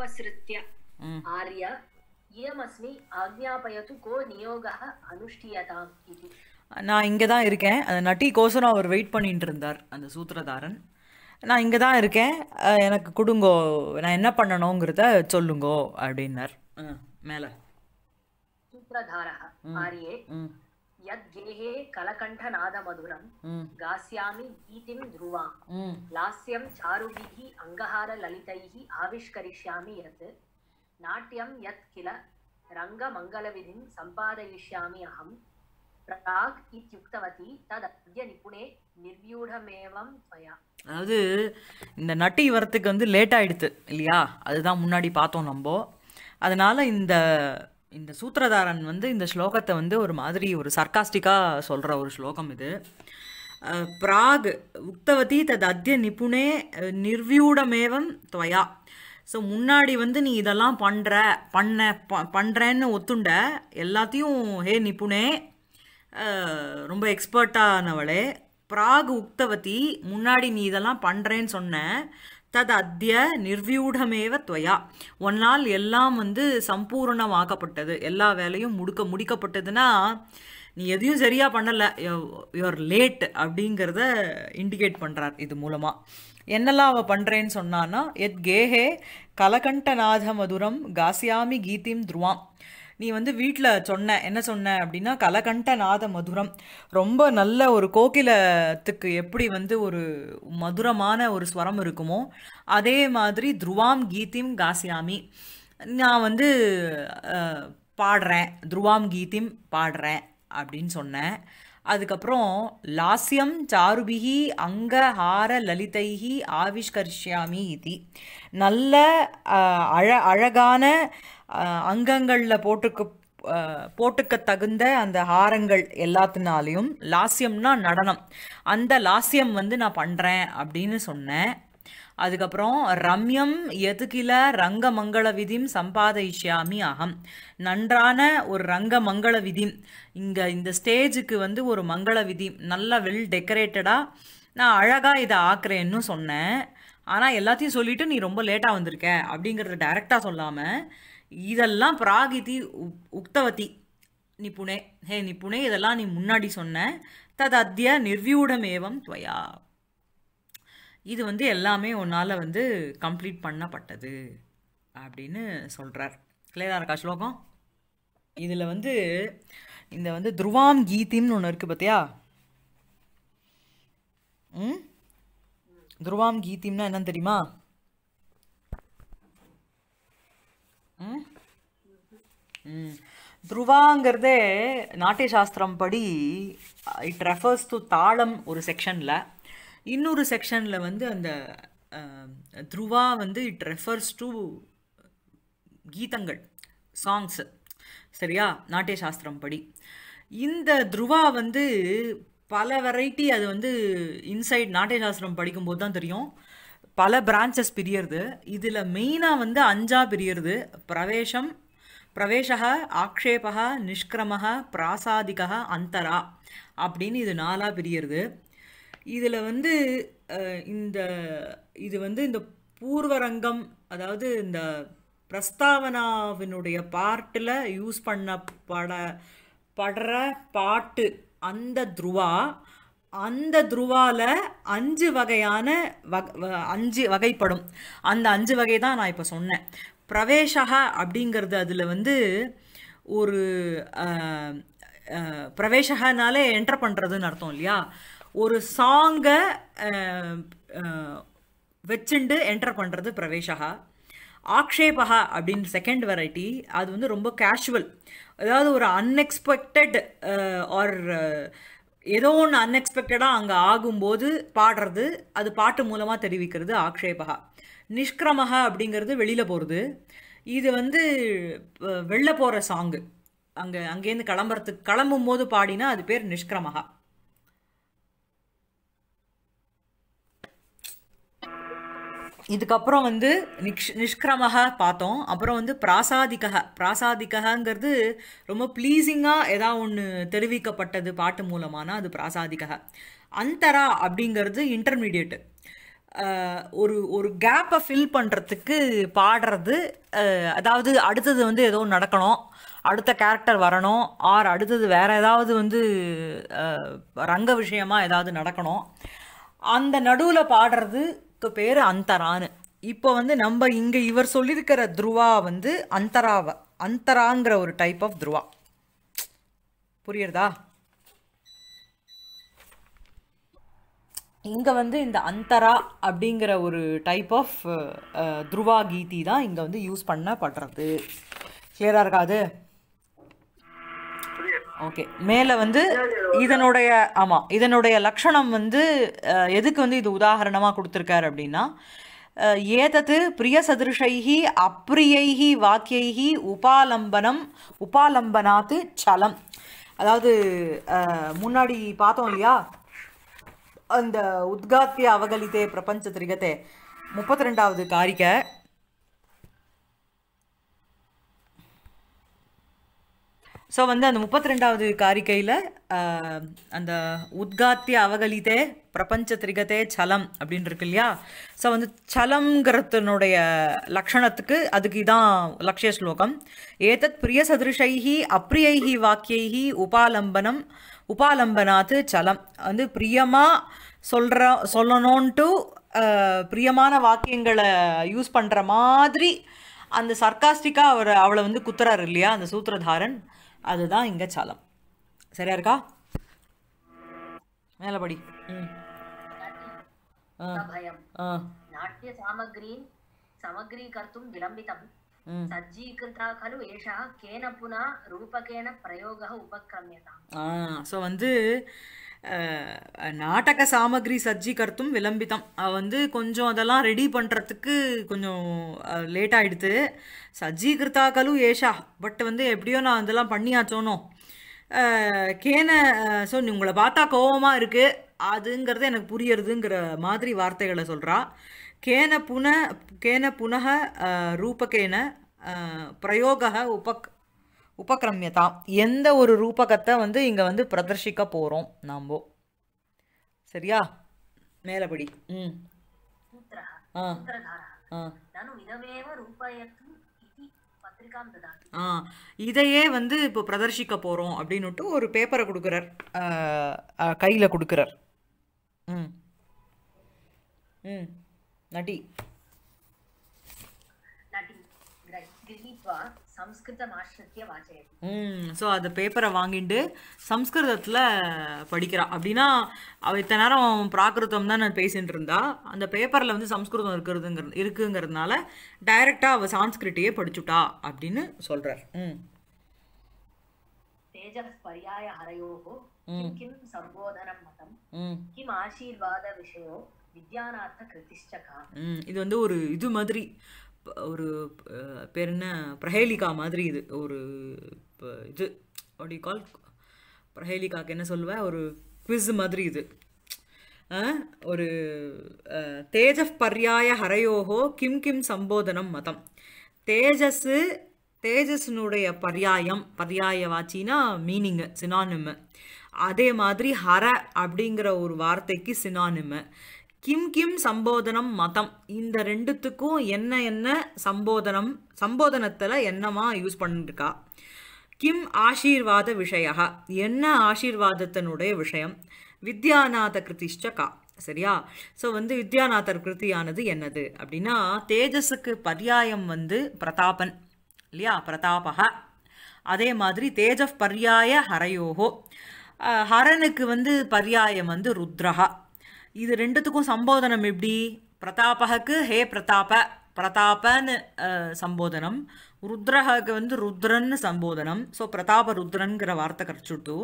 उपसृत्य आर्य இயமஸ்மி ஆக்ஞாபயத்து கோ நியோக அனுஷ்டியதாம் நான் இங்கே தான் இருக்கேன் அந்த நட்டி கோசரம் அவர் வெயிட் பண்ணிட்டு இருந்தார் அந்த சூத்திரதாரன் நான் இங்கே தான் இருக்கேன் எனக்கு கொடுங்கோ நான் என்ன பண்ணணுங்கிறத சொல்லுங்கோ அப்படின்னார் மேலே சூத்ரதாரா ஆரியே యద్గేహే కలకంఠనాద మధురం గాస్యామి గీతిం ధ్రువా లాస్యం చారుభిః అంగహార లలితైః ఆవిష్కరిష్యామి యత్ నాట్యం యత్ కిల రంగమంగళ విధిం సంపాదయిష్యామి అహం ప్రాగ్ ఇత్యుక్తవతి తదద్య నిపుణే నిర్వ్యూఢమేవం அதாவது இந்த நட்டி வரத்துக்கு வந்து லேட் ஆயிடுது இல்லையா அதுதான் முன்னாடி பார்த்தோம் நம்ம அதனால இந்த இந்த சூத்திரதாரன் வந்து இந்த ஸ்லோகத்தை வந்து ஒரு மாதிரி ஒரு சர்க்காஸ்டிக்காக சொல்கிற ஒரு ஸ்லோகம் இது பிராக் உக்தவதி தது அத்திய நிபுணே நிர்வியூடமேவம் துவயா ஸோ முன்னாடி வந்து நீ இதெல்லாம் பண்ணுற பண்ண ப பண்ணுறேன்னு ஒத்துண்ட எல்லாத்தையும் ஹே நிபுணே ரொம்ப எக்ஸ்பர்ட்டானவளே பிராக் உக்தவதி முன்னாடி நீ இதெல்லாம் பண்ணுறேன்னு சொன்ன ததத்திய நிர்வியூடமேவ துவயா ஒன்னால் எல்லாம் வந்து சம்பூர்ணமாக்கப்பட்டது எல்லா வேலையும் முடுக்க முடிக்கப்பட்டதுன்னா நீ எதையும் சரியாக பண்ணலை யுவர் லேட் அப்படிங்கிறத இண்டிகேட் பண்ணுறார் இது மூலமாக என்னெல்லாம் அவள் பண்ணுறேன்னு சொன்னான்னா எத் கேஹே கலகண்டநாத மதுரம் காசியாமி கீதிம் துருவாம் நீ வந்து வீட்டில் சொன்ன என்ன சொன்ன அப்படின்னா கலகண்ட நாத மதுரம் ரொம்ப நல்ல ஒரு கோகிலத்துக்கு எப்படி வந்து ஒரு மதுரமான ஒரு ஸ்வரம் இருக்குமோ அதே மாதிரி துருவாம் கீதிம் காசியாமி நான் வந்து பாடுறேன் துருவாம் கீதிம் பாடுறேன் அப்படின்னு சொன்னேன் அதுக்கப்புறம் லாஸ்யம் சாருபிகி அங்கஹார லலிதைகி ஆவிஷ்கரிஷ்யாமி இது நல்ல அழ அழகான அங்கங்களில் போட்டுக்கு போட்டுக்க தகுந்த அந்த ஹாரங்கள் எல்லாத்தினாலையும் லாஸ்யம்னா நடனம் அந்த லாஸ்யம் வந்து நான் பண்ணுறேன் அப்படின்னு சொன்னேன் அதுக்கப்புறம் ரம்யம் எதுகில மங்கள விதிம் சம்பாதிஷாமி அகம் நன்றான ஒரு ரங்க மங்கள விதி இங்கே இந்த ஸ்டேஜுக்கு வந்து ஒரு மங்கள விதி நல்லா வெல் டெக்கரேட்டடாக நான் அழகாக இதை ஆக்குறேன்னு சொன்னேன் ஆனால் எல்லாத்தையும் சொல்லிவிட்டு நீ ரொம்ப லேட்டாக வந்திருக்க அப்படிங்கிறத டைரெக்டாக சொல்லாமல் இதெல்லாம் பிராகிதி உக்தவதி நிபுணே ஹே நிபுணே இதெல்லாம் நீ முன்னாடி சொன்ன தது அத்திய நிர்வியூடமேவம் துவயா இது வந்து எல்லாமே உன்னால் வந்து கம்ப்ளீட் பண்ணப்பட்டது அப்படின்னு சொல்கிறார் கிளியராக இருக்கா ஸ்லோகம் இதில் வந்து இந்த வந்து துருவாம் கீதிம்னு ஒன்று இருக்குது பார்த்தியா ம் துருவாம் கீதிம்னா என்னன்னு தெரியுமா துருவாங்கிறதே நாட்டிய சாஸ்திரம் படி இட் ரெஃபர்ஸ் டு தாளம் ஒரு செக்ஷனில் இன்னொரு செக்ஷனில் வந்து அந்த துருவா வந்து இட் ரெஃபர்ஸ் டு கீதங்கள் சாங்ஸு சரியா நாட்டிய சாஸ்திரம் படி இந்த துருவா வந்து பல வெரைட்டி அது வந்து இன்சைட் நாட்டிய சாஸ்திரம் படிக்கும்போது தான் தெரியும் பல பிரான்ச்சஸ் பிரியறது இதில் மெயினாக வந்து அஞ்சா பிரியறது பிரவேசம் பிரவேஷக ஆக்ஷேபக நிஷ்கிரமக பிராசாதிக அந்தரா அப்படின்னு இது நாலாக பிரியறது இதில் வந்து இந்த இது வந்து இந்த பூர்வரங்கம் அதாவது இந்த பிரஸ்தாவனாவினுடைய பாட்டில் யூஸ் பண்ண பட படுற பாட்டு அந்த துருவா அந்த துருவாவில் அஞ்சு வகையான வக அஞ்சு வகைப்படும் அந்த அஞ்சு வகை தான் நான் இப்போ சொன்னேன் பிரவேஷகா அப்படிங்கிறது அதில் வந்து ஒரு பிரவேஷகனாலே என்டர் பண்ணுறதுன்னு அர்த்தம் இல்லையா ஒரு சாங்கை வச்சுண்டு என்டர் பண்ணுறது பிரவேஷகா ஆக்ஷேபா அப்படின்னு செகண்ட் வெரைட்டி அது வந்து ரொம்ப கேஷுவல் அதாவது ஒரு அன்எக்ஸ்பெக்டட் ஆர் ஏதோ ஒன்று அன்எக்ஸ்பெக்டடாக அங்கே ஆகும்போது பாடுறது அது பாட்டு மூலமாக தெரிவிக்கிறது ஆக்ஷேபகா நிஷ்கிரமக அப்படிங்கிறது வெளியில் போகிறது இது வந்து வெளில போகிற சாங்கு அங்கே அங்கேருந்து கிளம்புறதுக்கு கிளம்பும் போது பாடினா அது பேர் நிஷ்கிரமகா இதுக்கப்புறம் வந்து நிக்ஷ் நிஷ்கிரமாக பார்த்தோம் அப்புறம் வந்து பிராசாதிக்கக பிராசாதிக்கங்கிறது ரொம்ப ப்ளீஸிங்காக ஏதாவது ஒன்று தெரிவிக்கப்பட்டது பாட்டு மூலமானால் அது பிராசாதிக்கக அந்தரா அப்படிங்கிறது இன்டர்மீடியட்டு ஒரு ஒரு கேப்பை ஃபில் பண்ணுறதுக்கு பாடுறது அதாவது அடுத்தது வந்து ஏதோ நடக்கணும் அடுத்த கேரக்டர் வரணும் ஆர் அடுத்தது வேறு ஏதாவது வந்து ரங்க விஷயமாக ஏதாவது நடக்கணும் அந்த நடுவில் பாடுறதுக்கு பேர் அந்தரான்னு இப்போ வந்து நம்ம இங்கே இவர் சொல்லியிருக்கிற துருவா வந்து அந்தராவை அந்தராங்கிற ஒரு டைப் ஆஃப் துருவா புரியுறதா இங்கே வந்து இந்த அந்தரா அப்படிங்கிற ஒரு டைப் ஆஃப் துருவா கீதி தான் இங்கே வந்து யூஸ் பண்ணப்படுறது கிளியராக இருக்காது ஓகே மேலே வந்து இதனுடைய ஆமாம் இதனுடைய லக்ஷணம் வந்து எதுக்கு வந்து இது உதாரணமாக கொடுத்துருக்காரு அப்படின்னா ஏதத்து பிரியசதிருஷைஹி அப்ரியைஹி வாக்கியைஹி உபாலம்பனம் உபாலம்பனாத்து சலம் அதாவது முன்னாடி பார்த்தோம் இல்லையா அந்த உத்காத்திய அவகலிதே பிரபஞ்ச திரிகத்தை முப்பத்தி ரெண்டாவது காரிக்கை ஸோ வந்து அந்த முப்பத்தி ரெண்டாவது காரிக்கையில் அந்த உத்காத்திய அவகலிதே பிரபஞ்ச திரிகதே சலம் அப்படின்னு இருக்கு இல்லையா ஸோ வந்து சலம்ங்கிறதுனுடைய லக்ஷணத்துக்கு அதுக்கு இதான் லக்ஷ்ய ஸ்லோகம் ஏதத் பிரிய சதிருஷைஹி அப்ரியைஹி வாக்கியைஹி உபாலம்பனம் உபாலம்பனாத்து சலம் வந்து பிரியமாக சொல்கிற சொல்லணும்ன்ட்டு பிரியமான வாக்கியங்களை யூஸ் பண்ணுற மாதிரி அந்த சர்க்காஸ்டிக்காக அவர் அவளை வந்து குத்துறாரு இல்லையா அந்த சூத்திரதாரன் அதுதான் இங்கே சலம் சரியா இருக்கா மேலபடி ம் भयम् नाट्य सामग्रीं समग्रीकर्तुं விளம்பிதம் சஜ்ஜீகிருதா கலு ஏஷா கேன புனா ரூபகேன பிரயோக உபக்ரமியதாம் ஸோ வந்து நாடக சாமகிரி சஜ்ஜீகர்த்தும் விளம்பிதம் வந்து கொஞ்சம் அதெல்லாம் ரெடி பண்ணுறதுக்கு கொஞ்சம் லேட் ஆகிடுது சஜ்ஜீகிருதா கலு ஏஷா பட் வந்து எப்படியோ நான் அதெல்லாம் பண்ணியாச்சோனோ கேன ஸோ உங்களை பார்த்தா கோபமாக இருக்குது அதுங்கிறது எனக்கு புரியறதுங்கிற மாதிரி வார்த்தைகளை சொல்கிறா கேன புன கேன புனக ரூபகேன பிரயோக உபக் உபக்ரமியதா எந்த ஒரு ரூபகத்தை வந்து இங்கே வந்து பிரதர்ஷிக்க போகிறோம் நாம் சரியா மேலபடி ம் ஆ ஆ இதையே வந்து இப்போ பிரதர்ஷிக்க போகிறோம் அப்படின்னுட்டு ஒரு பேப்பரை கொடுக்குறார் கையில் கொடுக்குறார் ம் ம் నటి ஸோ அந்த பேப்பரை வாங்கிட்டு சம்ஸ்கிருதத்தில் படிக்கிறா அப்படின்னா அவள் இத்தனை நேரம் பிராகிருதம் தான் நான் பேசிகிட்டு இருந்தா அந்த பேப்பரில் வந்து சம்ஸ்கிருதம் இருக்கிறதுங்கிற இருக்குங்கிறதுனால டைரக்டாக அவள் சான்ஸ்கிரிட்டையே படிச்சுட்டா அப்படின்னு சொல்கிறார் ம் தேஜஸ் பரியாய किं किं சம்போதனம் கிம் ஆசீர்வாத விஷயோ வித்யானார்த்த கிருதிஷ்டகா இது வந்து ஒரு இது மாதிரி ஒரு பேர் என்ன பிரஹேலிகா மாதிரி இது ஒரு இது அப்படி கால் பிரஹேலிகாக்கு என்ன சொல்லுவேன் ஒரு குவிஸ் மாதிரி இது ஒரு தேஜ பர்யாய ஹரையோகோ கிம் கிம் சம்போதனம் மதம் தேஜஸு தேஜஸினுடைய பர்யாயம் பர்யாய வாச்சின்னா மீனிங்கு சினானிம்மு அதே மாதிரி ஹர அப்படிங்கிற ஒரு வார்த்தைக்கு சினானிம கிம் கிம் சம்போதனம் மதம் இந்த ரெண்டுத்துக்கும் என்ன என்ன சம்போதனம் சம்போதனத்தில் என்னமா யூஸ் பண்ணிருக்கா கிம் ஆசீர்வாத விஷயா என்ன ஆசீர்வாதத்தினுடைய விஷயம் வித்யாநாத கிருதிஷ்டகா சரியா ஸோ வந்து வித்யாநாதர் கிருத்தியானது என்னது அப்படின்னா தேஜஸுக்கு பர்யாயம் வந்து பிரதாபன் இல்லையா பிரதாபக அதே மாதிரி தேஜ பர்யாய ஹரையோகோ ஹரனுக்கு வந்து பர்யாயம் வந்து ருத்ரஹா இது ரெண்டுத்துக்கும் சம்போதனம் எப்படி பிரதாபகக்கு ஹே பிரதாப பிரதாபன்னு சம்போதனம் ருத்ரஹாக்கு வந்து ருத்ரன்னு சம்போதனம் ஸோ பிரதாப ருத்ரன்கிற வார்த்தை கரைச்சுட்டு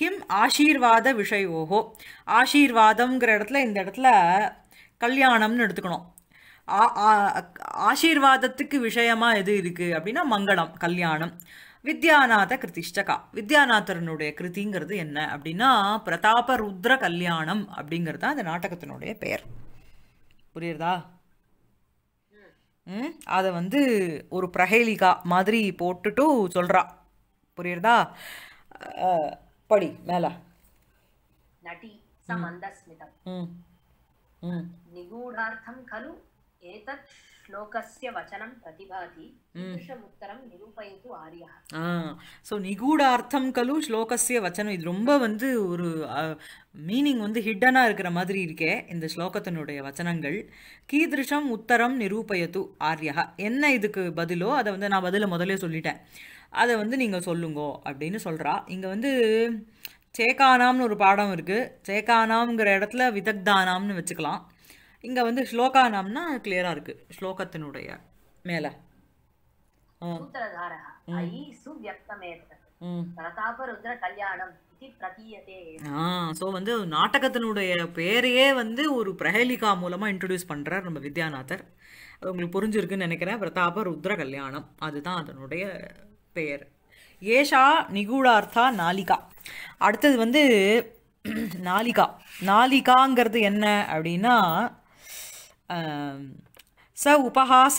கிம் ஆசீர்வாத விஷயோகோ ஓஹோ ஆசீர்வாதம்ங்கிற இடத்துல இந்த இடத்துல கல்யாணம்னு எடுத்துக்கணும் ஆசீர்வாதத்துக்கு விஷயமாக எது இருக்குது அப்படின்னா மங்களம் கல்யாணம் வித்யாநாத கிருதிஷ்டகா வித்யாநாதரனுடைய கிருதிங்கிறது என்ன அப்படின்னா பிரதாப ருத்ர கல்யாணம் அப்படிங்கிறது தான் அந்த நாடகத்தினுடைய பெயர் புரியுறதா அதை வந்து ஒரு பிரஹேலிகா மாதிரி போட்டுட்டு சொல்கிறா புரியுறதா படி மேலே நடி சமந்தஸ்மிதம் நிகூடார்த்தம் கலு ஏதத் श्लोकस्य वचनं प्रतिभाति ईदृशमुत्तरं निरूपयतु आर्यः ஸோ நிகூடார்த்தம் கலு ஸ்லோகஸ்ய வச்சனம் இது ரொம்ப வந்து ஒரு மீனிங் வந்து ஹிட்டனாக இருக்கிற மாதிரி இருக்கே இந்த ஸ்லோகத்தினுடைய வச்சனங்கள் கீதிருஷம் உத்தரம் நிரூபயத்து ஆர்யா என்ன இதுக்கு பதிலோ அதை வந்து நான் பதிலை முதலே சொல்லிட்டேன் அதை வந்து நீங்கள் சொல்லுங்கோ அப்படின்னு சொல்கிறா இங்கே வந்து சேகானாம்னு ஒரு பாடம் இருக்குது சேகானாம்ங்கிற இடத்துல விதக்தானாம்னு வச்சுக்கலாம் இங்கே வந்து நாம்னா கிளியராக இருக்குது ஸ்லோகத்தினுடைய மேலே ஸோ வந்து நாடகத்தினுடைய பேரையே வந்து ஒரு பிரஹேலிகா மூலமாக இன்ட்ரடியூஸ் பண்ணுறார் நம்ம வித்யாநாதர் அது உங்களுக்கு புரிஞ்சிருக்குன்னு நினைக்கிறேன் பிரதாப ருத்ர கல்யாணம் அதுதான் அதனுடைய பெயர் ஏஷா நிகூடார்த்தா நாலிகா அடுத்தது வந்து நாலிகா நாலிகாங்கிறது என்ன அப்படின்னா ச உபகாச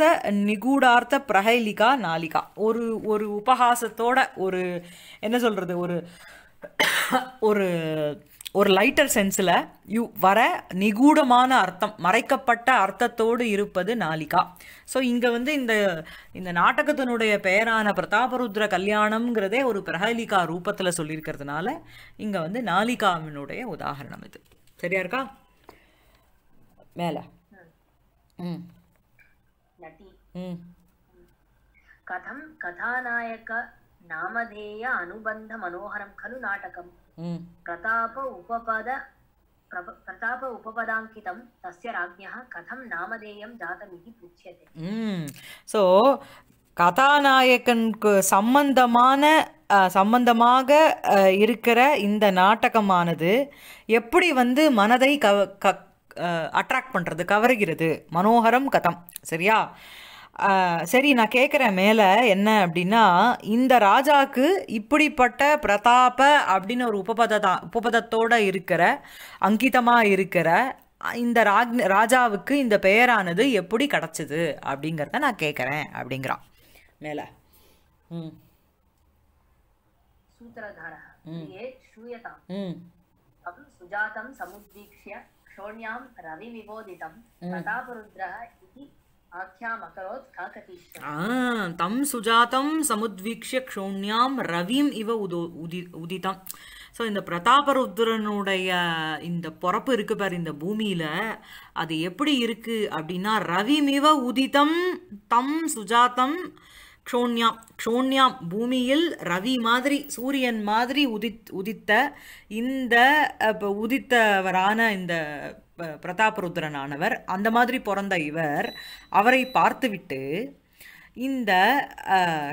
நிகூடார்த்த பிரகைலிகா நாளிகா ஒரு ஒரு உபகாசத்தோட ஒரு என்ன சொல்கிறது ஒரு ஒரு ஒரு லைட்டர் சென்ஸில் யூ வர நிகூடமான அர்த்தம் மறைக்கப்பட்ட அர்த்தத்தோடு இருப்பது நாளிகா ஸோ இங்கே வந்து இந்த இந்த நாடகத்தினுடைய பெயரான பிரதாபருத்ர கல்யாணம்ங்கிறதே ஒரு பிரகலிகா ரூபத்தில் சொல்லியிருக்கிறதுனால இங்கே வந்து நாளிகாவினுடைய உதாரணம் இது சரியா இருக்கா மேலே நதி கதம் கதாநாயக நாமதேய அனுபந்த மனோகரம் கலு நாடகம் பிரதாப உபபத பிரதாப உபபதாங்கிதம் தஸ்ய ராஜ்யா கதம் நாமதேயம் ஜாதம் இது பூச்சியது ஸோ சம்பந்தமான சம்பந்தமாக இருக்கிற இந்த நாடகமானது எப்படி வந்து மனதை க க அட்ராக்ட் பண்ணுறது கவருகிறது மனோகரம் கதம் சரியா சரி நான் கேட்குறேன் மேலே என்ன அப்படின்னா இந்த ராஜாக்கு இப்படிப்பட்ட பிரதாப அப்படின்னு ஒரு தான் உபபதத்தோடு இருக்கிற அங்கிதமாக இருக்கிற இந்த ராக் ராஜாவுக்கு இந்த பெயரானது எப்படி கிடச்சிது அப்படிங்கிறத நான் கேட்குறேன் அப்படிங்கிறான் மேலே ம் சூத்திரதாரா ம் ம் சுஜாதம் சமுதீக்ஷ ரவி रविविबोधितं प्रतापरुद्रः इति தம் சுஜாதம் சமுத்வீக்ஷிய க்ஷோண்யாம் ரவிம் இவ உதோ உதி உதிதம் ஸோ இந்த பிரதாபருத்ரனுடைய இந்த பொறப்பு இருக்கு பாரு இந்த பூமியில அது எப்படி இருக்கு அப்படின்னா ரவிமிவ உதிதம் தம் சுஜாதம் ட்ரோன்யாம் ட்ரோன்யாம் பூமியில் ரவி மாதிரி சூரியன் மாதிரி உதித் உதித்த இந்த உதித்தவரான இந்த பிரதாபருத்ரனானவர் அந்த மாதிரி பிறந்த இவர் அவரை பார்த்துவிட்டு இந்த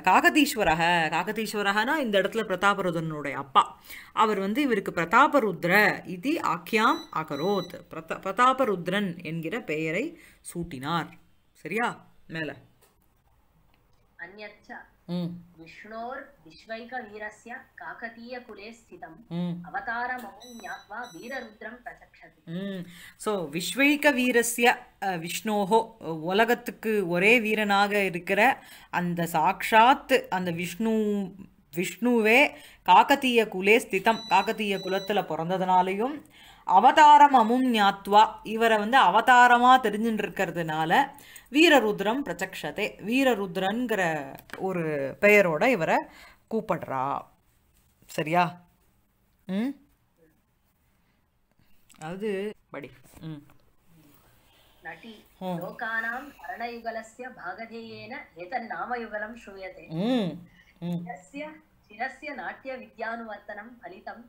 காகதீஸ்வரக காகதீஸ்வரகனா இந்த இடத்துல பிரதாபருதனுடைய அப்பா அவர் வந்து இவருக்கு பிரதாபருத்ர இது ஆக்கியாம் அகரோத் பிரத பிரதாபருத்ரன் என்கிற பெயரை சூட்டினார் சரியா மேலே अन्यच्च विष्णोर् विश्वैकवीरस्य काकतीयकुले स्थितम् अवतारमहं ज्ञात्वा वीररुद्रं प्रचक्षति ஸோ விஸ்வைக வீரஸ்ய உலகத்துக்கு ஒரே வீரனாக இருக்கிற அந்த சாக்ஷாத் அந்த விஷ்ணு விஷ்ணுவே காக்கத்தீய குலே ஸ்திதம் காகத்தீய குலத்தில் பிறந்ததுனாலையும் அவதாரம் அமும் ஞாத்வா இவரை வந்து அவதாரமாக தெரிஞ்சுட்டு இருக்கிறதுனால வீரருத்ரம் பிரச்சக்ஷதே வீரருத்ரன்கிற ஒரு பெயரோட இவரை கூப்பிடுறா சரியா ம் அது படி ம் நடி லோகானாம் கரணயுகலஸ்ய பாகதேயேன எதன்னாமயுகலம் ஸ்ரூயதே ம் ம் சிரஸ்ய நாட்டிய வித்யானுவர்த்தனம் ஃபலிதம்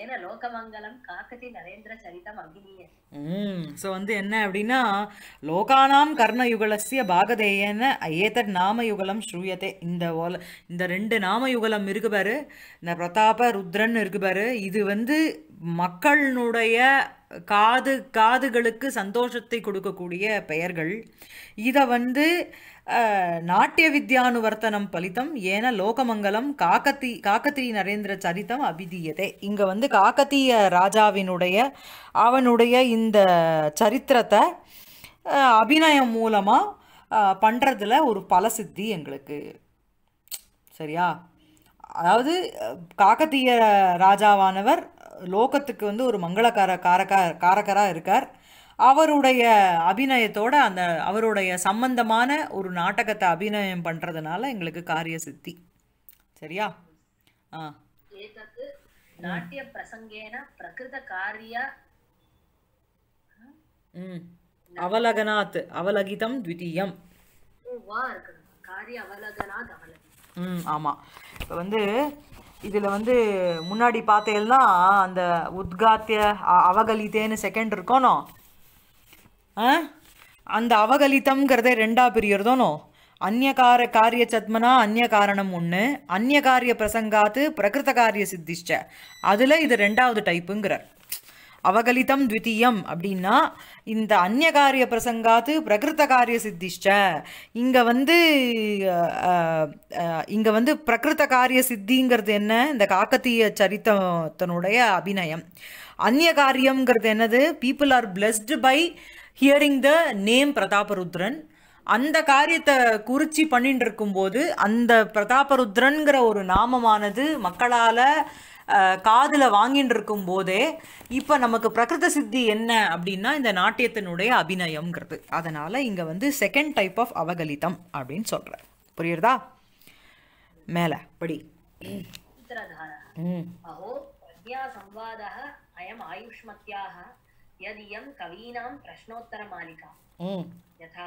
ஏன லோகமங்கலம் காக்கதி நரேந்திர சரிதம் அபிநீயன் ம் ஸோ வந்து என்ன அப்படின்னா லோகானாம் கர்ணயுகலசிய பாகதேயன ஏதர் நாமயுகலம் ஸ்ரூயதே இந்த ஓல இந்த ரெண்டு நாமயுகலம் இருக்கு பாரு இந்த பிரதாப ருத்ரன் இருக்கு பாரு இது வந்து மக்களுடைய காது காதுகளுக்கு சந்தோஷத்தை கொடுக்கக்கூடிய பெயர்கள் இதை வந்து நாட்டிய வித்யானுவர்த்தனம் பலித்தம் ஏன லோகமங்கலம் காக்கத்தி காக்கத்தி நரேந்திர சரித்தம் அபிதீயதே இங்கே வந்து காக்கத்திய ராஜாவினுடைய அவனுடைய இந்த சரித்திரத்தை அபிநயம் மூலமாக பண்ணுறதுல ஒரு பலசித்தி எங்களுக்கு சரியா அதாவது காக்கத்திய ராஜாவானவர் லோகத்துக்கு வந்து ஒரு மங்களக்கார காரக்கா காரக்கராக இருக்கார் அவருடைய அபிநயத்தோட அந்த அவருடைய சம்பந்தமான ஒரு நாடகத்தை அபிநயம் பண்ணுறதுனால எங்களுக்கு காரிய சித்தி சரியா ஆ நாட்டிய பிரசங்கேன பிரகிருத காரிய அவலகநாத் அவலகிதம் த்விதீயம் காரிய அவலகநாத் அவலகிதம் ம் ஆமாம் இப்போ வந்து இதில் வந்து முன்னாடி பார்த்தேன்னா அந்த உத்காத்திய அவகலித்தேன்னு செகண்ட் இருக்கணும் அந்த அவகலிதம்ங்கிறத ரெண்டா பிரியறதோனோ அந்நகார கார காரிய சத்மனா அந்நிய காரணம் ஒன்று அந்நிய காரிய பிரசங்காத்து பிரகிருத்த காரிய சித்திஷ்ட அதில் இது ரெண்டாவது டைப்புங்கிறார் அவகலிதம் த்விதீயம் அப்படின்னா இந்த அந்நிய காரிய பிரசங்காத்து பிரகிருத்த காரிய சித்திஷ்ட இங்கே வந்து இங்கே வந்து பிரகிருத்த காரிய சித்திங்கிறது என்ன இந்த காக்கத்திய சரித்தனுடைய அபிநயம் அந்நிய காரியம்ங்கிறது என்னது people are blessed by hearing the name Prataparudran அந்த காரியத்தை குறிச்சி பண்ணிட்டு இருக்கும்போது அந்த பிரதாபருத்ரன்கிற ஒரு நாமமானது மக்களால் காதில் வாங்கிட்டு இருக்கும் போதே இப்போ நமக்கு பிரகிருத சித்தி என்ன அப்படின்னா இந்த நாட்டியத்தினுடைய அபிநயம்ங்கிறது அதனால் இங்கே வந்து செகண்ட் டைப் ஆஃப் அவகலிதம் அப்படின்னு சொல்கிறார் புரியுறதா மேலே படி அயம் ஆயுஷ்மத்யாக यदियं कवीनां प्रश्नोत्तरमालिका यथा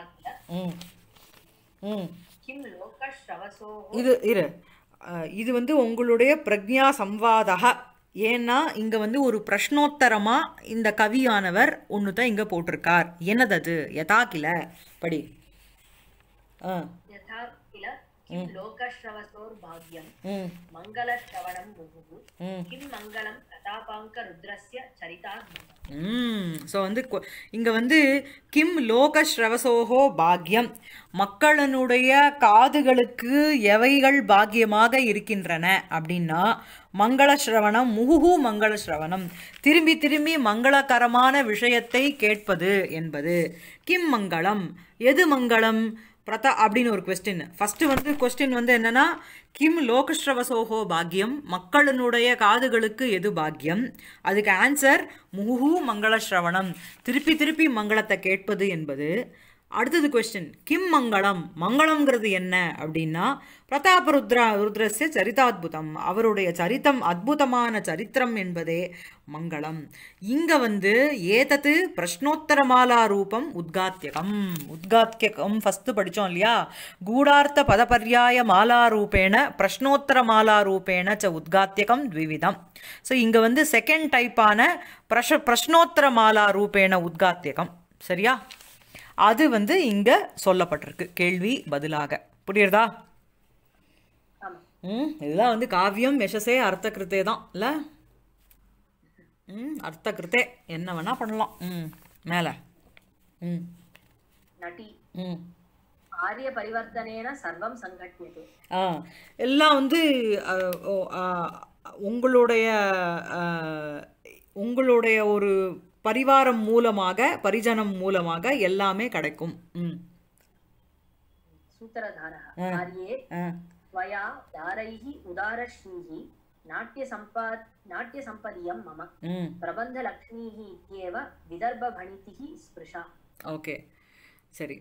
கிம் லோகஸ்ரவசோ இது இரு இது வந்து உங்களுடைய பிரக்ஞா சம்வாதக ஏன்னா இங்கே வந்து ஒரு பிரஷ்னோத்தரமாக இந்த கவியானவர் ஒன்று தான் இங்கே போட்டிருக்கார் என்னதது யதா படி ஆ கிம் லோகஸ்ரவசோர்பாக்யம் மங்கள ஸ்ரவணம் முகு கிம் மங்களம் கதாபாங்க ருத்ரஸ்ய சரிதாத்மகம் ஸோ வந்து இங்கே வந்து கிம் லோக ஸ்ரவசோகோ பாக்யம் மக்களனுடைய காதுகளுக்கு எவைகள் பாக்கியமாக இருக்கின்றன அப்படின்னா மங்கள ஸ்ரவணம் முகுகு மங்கள ஸ்ரவணம் திரும்பி திரும்பி மங்களகரமான விஷயத்தை கேட்பது என்பது கிம் மங்களம் எது மங்களம் பிரதா அப்படின்னு ஒரு கொஸ்டின் ஃபஸ்ட்டு வந்து கொஸ்டின் வந்து என்னென்னா கிம் லோகஸ்ரவசோஹோ பாக்யம் மக்களினுடைய காதுகளுக்கு எது பாக்யம் அதுக்கு ஆன்சர் முகு மங்கள திருப்பி திருப்பி மங்களத்தை கேட்பது என்பது அடுத்தது கொஸ்டின் கிம் மங்களம் மங்களம்ங்கிறது என்ன அப்படின்னா பிரதாப ருத்ரா ருத்ரஸ்ய சரிதாத்புதம் அவருடைய சரித்தம் அற்புதமான சரித்திரம் என்பதே மங்களம் இங்கே வந்து ஏதத்து பிரஷ்னோத்தரமாலா ரூபம் உத்காத்தியகம் உத்காத்தியகம் ஃபஸ்ட்டு படித்தோம் இல்லையா கூடார்த்த பதபர்யாய மாலா ரூபேண பிரஷ்னோத்தர மாலா ரூபேண ச உத்காத்தியகம் த்விவிதம் ஸோ இங்கே வந்து செகண்ட் டைப்பான பிரஷ பிரஷ்னோத்தர மாலா ரூபேண உத்காத்தியகம் சரியா அது வந்து இங்கே சொல்லப்பட்டிருக்கு கேள்வி பதிலாக புரியுறதா ம் இதெல்லாம் வந்து காவியம் மெஷசே அர்த்த கிருத்தே தான் இல்லை ம் அர்த்த கிருத்தே என்ன வேணால் பண்ணலாம் ம் மேலே ம் நட்டி ம் ஆரிய சர்வம் சங்கட்மிது ஆ எல்லாம் வந்து உங்களுடைய உங்களுடைய ஒரு பரிவாரம் மூலமாக பரிஜனம் மூலமாக எல்லாமே கிடைக்கும் நாட்டிய சம்பதியம் மம பிரபந்த லக்ஷ்மி இத்தியேவ விதர்ப பணிதிஹி ஸ்பிருஷா ஓகே சரி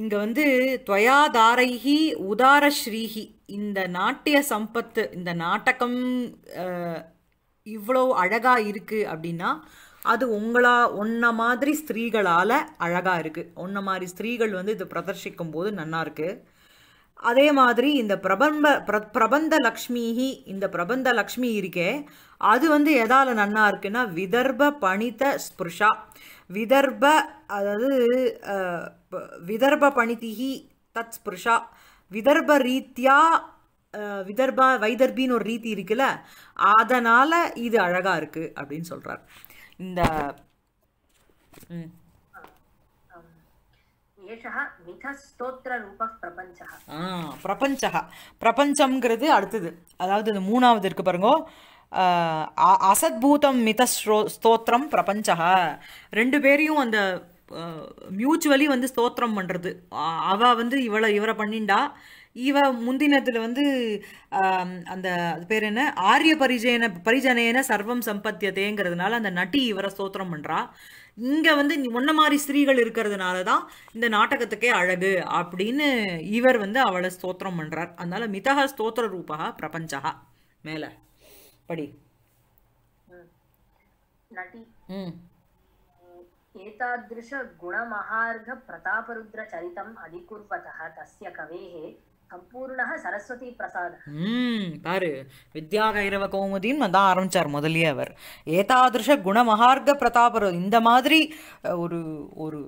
இங்க வந்து துவயாதாரைஹி உதாரஸ்ரீஹி இந்த நாட்டிய சம்பத்து இந்த நாட்டகம் இவ்வளோ அழகா இருக்கு அப்படின்னா அது உங்களா ஒன்ன மாதிரி ஸ்திரீகளால் அழகாக இருக்குது ஒன்ன மாதிரி ஸ்திரீகள் வந்து இது பிரதர்ஷிக்கும் போது நல்லா அதே மாதிரி இந்த பிரபந்த பிர பிரபந்த லக்ஷ்மிஹி இந்த பிரபந்த லக்ஷ்மி இருக்கே அது வந்து எதால் நன்னா இருக்குன்னா விதர்ப பணித ஸ்பிருஷா விதர்ப அதாவது விதர்ப பணிதிஹி தத் ஸ்பிருஷா விதர்ப ரீத்தியா விதர்பா வைதர்பின்னு ஒரு ரீதி இருக்குல்ல அதனால் இது அழகாக இருக்குது அப்படின்னு சொல்கிறார் இந்த பிரபஞ்சம்ங்கிறது அடுத்தது அதாவது இந்த மூணாவது இருக்கு பாருங்க அசத்பூதம் மித ஸ்தோத்திரம் பிரபஞ்சா ரெண்டு பேரையும் அந்த மியூச்சுவலி வந்து ஸ்தோத்திரம் பண்ணுறது அவள் வந்து இவளை இவரை பண்ணிண்டா ஈவா முந்தினத்தில் வந்து அந்த பேர் என்ன ஆரிய பரிஜயன பரிஜனையன சர்வம் சம்பத்தியதேங்கிறதுனால அந்த நட்டி இவரை ஸ்தோத்திரம் பண்ணுறா இங்கே வந்து முன்ன மாதிரி ஸ்திரீகள் இருக்கிறதுனால தான் இந்த நாட்டகத்துக்கே அழகு அப்படின்னு இவர் வந்து அவளை ஸ்தோத்திரம் பண்ணுறார் அதனால மிதக ஸ்தோத்திர ரூபா பிரபஞ்சகா மேலே படி ம் एतादृशगुणमहार्घप्रतापरुद्रचरितम् अधिकुर्वतः तस्य कवेः சரஸ்வதி பாரு வித்யா கைரவ கௌமுதின்னு தான் ஆரம்பிச்சார் முதலியே அவர் ஏதாதிருஷ குணமகார்க பிரதாபர் இந்த மாதிரி ஒரு ஒரு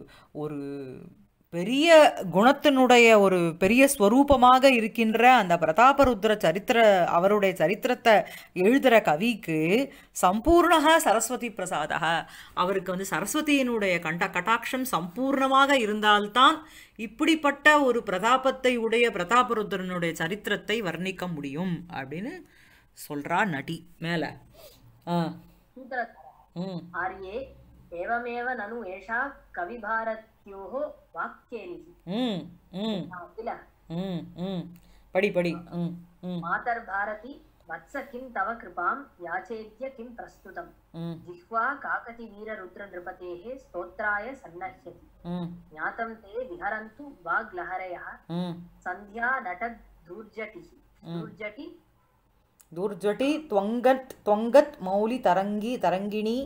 ஒரு பெரிய குணத்தினுடைய ஒரு பெரிய ஸ்வரூபமாக இருக்கின்ற அந்த பிரதாபருத்ர சரித்திர அவருடைய சரித்திரத்தை எழுதுகிற கவிக்கு சம்பூர்ணக சரஸ்வதி பிரசாதக அவருக்கு வந்து சரஸ்வதியினுடைய கண்ட கட்டாட்சம் சம்பூர்ணமாக இருந்தால்தான் இப்படிப்பட்ட ஒரு பிரதாபத்தை உடைய பிரதாபருத்ரனுடைய சரித்திரத்தை வர்ணிக்க முடியும் அப்படின்னு சொல்றா நடி மேல ஆ ஏவமேவ நனு ஏஷா கவிபாரத் வாக்கியோஹ வாக்கேனிஹி படி படி மாதர் பாரதி வத்ச கிம் தவ கிருபாம் யாச்சேத்ய கிம் பிரஸ்துதம் ஜிஹ்வா காகதி வீர ருத்ர நிருபதேः ஸ்தோத்ராய சன்னஹ்யதி ஞாதம் தே விஹரந்து வாக் சந்தியா நட தூர்ஜட்டிஹி தூர்ஜட்டி தூர்ஜட்டி துவங்கத் துவங்கத் மௌலி தரங்கி தரங்கிணி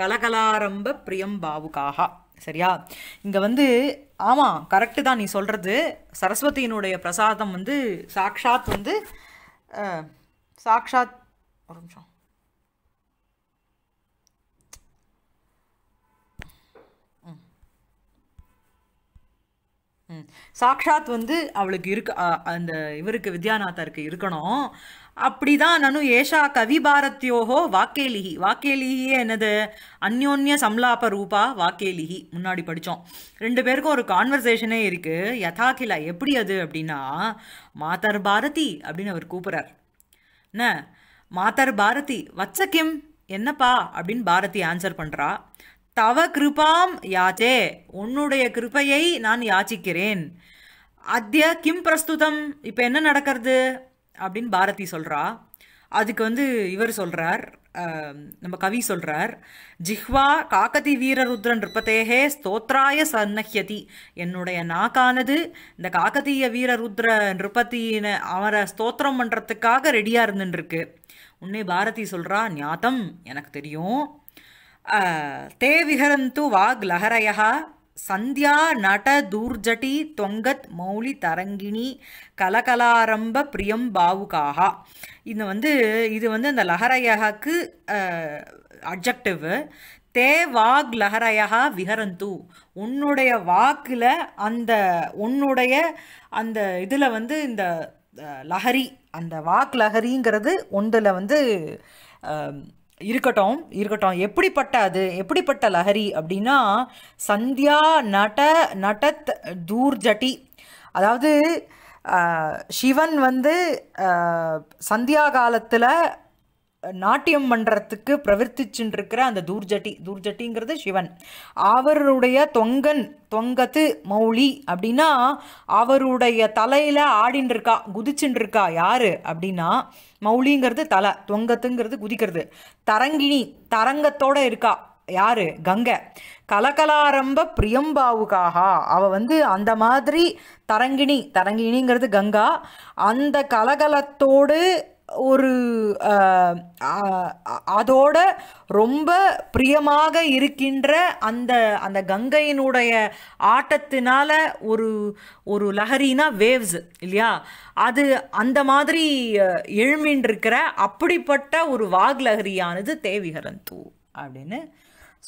கலகலாரம்ப பிரியம் சரியா இங்கே வந்து ஆமாம் கரெக்டு தான் நீ சொல்கிறது சரஸ்வதியினுடைய பிரசாதம் வந்து சாக்ஷாத் வந்து சாக்ஷாத் ஒரு நிமிஷம் சாக்ஷாத் வந்து அவளுக்கு இருக்க அந்த இவருக்கு வித்யாநாதருக்கு இருக்கணும் அப்படிதான் நனு ஏஷா கவி பாரத்தியோகோ வாக்கேலிஹி வாக்கேலிஹியே என்னது அந்யோன்ய சம்லாப ரூபா வாக்கேலிஹி முன்னாடி படித்தோம் ரெண்டு பேருக்கும் ஒரு கான்வர்சேஷனே இருக்குது யதாகிலா எப்படி அது அப்படின்னா மாதர் பாரதி அப்படின்னு அவர் கூப்பிட்றார் என்ன மாதர் பாரதி வச்ச கிம் என்னப்பா அப்படின்னு பாரதி ஆன்சர் பண்ணுறா தவ கிருபாம் யாச்சே உன்னுடைய கிருப்பையை நான் யாச்சிக்கிறேன் அத்திய கிம் பிரஸ்துதம் இப்போ என்ன நடக்கிறது அப்படின்னு பாரதி சொல்கிறா அதுக்கு வந்து இவர் சொல்கிறார் நம்ம கவி சொல்கிறார் ஜிஹ்வா காக்கதி வீரருத்ரன் நிருப்பத்தேகே ஸ்தோத்ராய சன்னஹ்யதி என்னுடைய நாக்கானது இந்த காக்கதீய வீரருத்ர நிருப்பத்தின அவரை ஸ்தோத்திரம் பண்ணுறதுக்காக ரெடியாக இருந்துருக்கு உன்னே பாரதி சொல்கிறா ஞாத்தம் எனக்கு தெரியும் தே விஹரந்து வாக் லஹரையா சந்தியா நட தூர்ஜட்டி தொங்கத் மௌலி தரங்கிணி கலகலாரம்ப பிரியம் பாவுகாகா இந்த வந்து இது வந்து அந்த லஹரயகாக்கு அப்ஜெக்டிவ் தே வாக் லஹரையா விஹரந்து உன்னுடைய வாக்கில் அந்த உன்னுடைய அந்த இதில் வந்து இந்த லஹரி அந்த வாக் லஹரிங்கிறது ஒன்றில் வந்து இருக்கட்டும் இருக்கட்டும் எப்படிப்பட்ட அது எப்படிப்பட்ட லஹரி அப்படின்னா சந்தியா நட நடத் தூர்ஜட்டி அதாவது சிவன் வந்து சந்தியா காலத்தில் நாட்டியம் பண்ணுறதுக்கு பிரவர்த்திச்சுன்றிருக்கிற அந்த தூர்ஜட்டி தூர்ஜட்டிங்கிறது சிவன் அவருடைய தொங்கன் தொங்கத்து மௌலி அப்படின்னா அவருடைய தலையில் ஆடின்னு இருக்கா குதிச்சுன்னு இருக்கா யார் அப்படின்னா மௌலிங்கிறது தலை தொங்கத்துங்கிறது குதிக்கிறது தரங்கிணி தரங்கத்தோடு இருக்கா யார் கங்கை கலகலாரம்ப பிரியம்பாவுக்காகா அவள் வந்து அந்த மாதிரி தரங்கிணி தரங்கிணிங்கிறது கங்கா அந்த கலகலத்தோடு ஒரு அதோட ரொம்ப பிரியமாக இருக்கின்ற அந்த அந்த கங்கையினுடைய ஆட்டத்தினால ஒரு ஒரு லஹரினா வேவ்ஸ் இல்லையா அது அந்த மாதிரி இருக்கிற அப்படிப்பட்ட ஒரு வாக் லஹரியானது தேவிகரன் தூ அப்படின்னு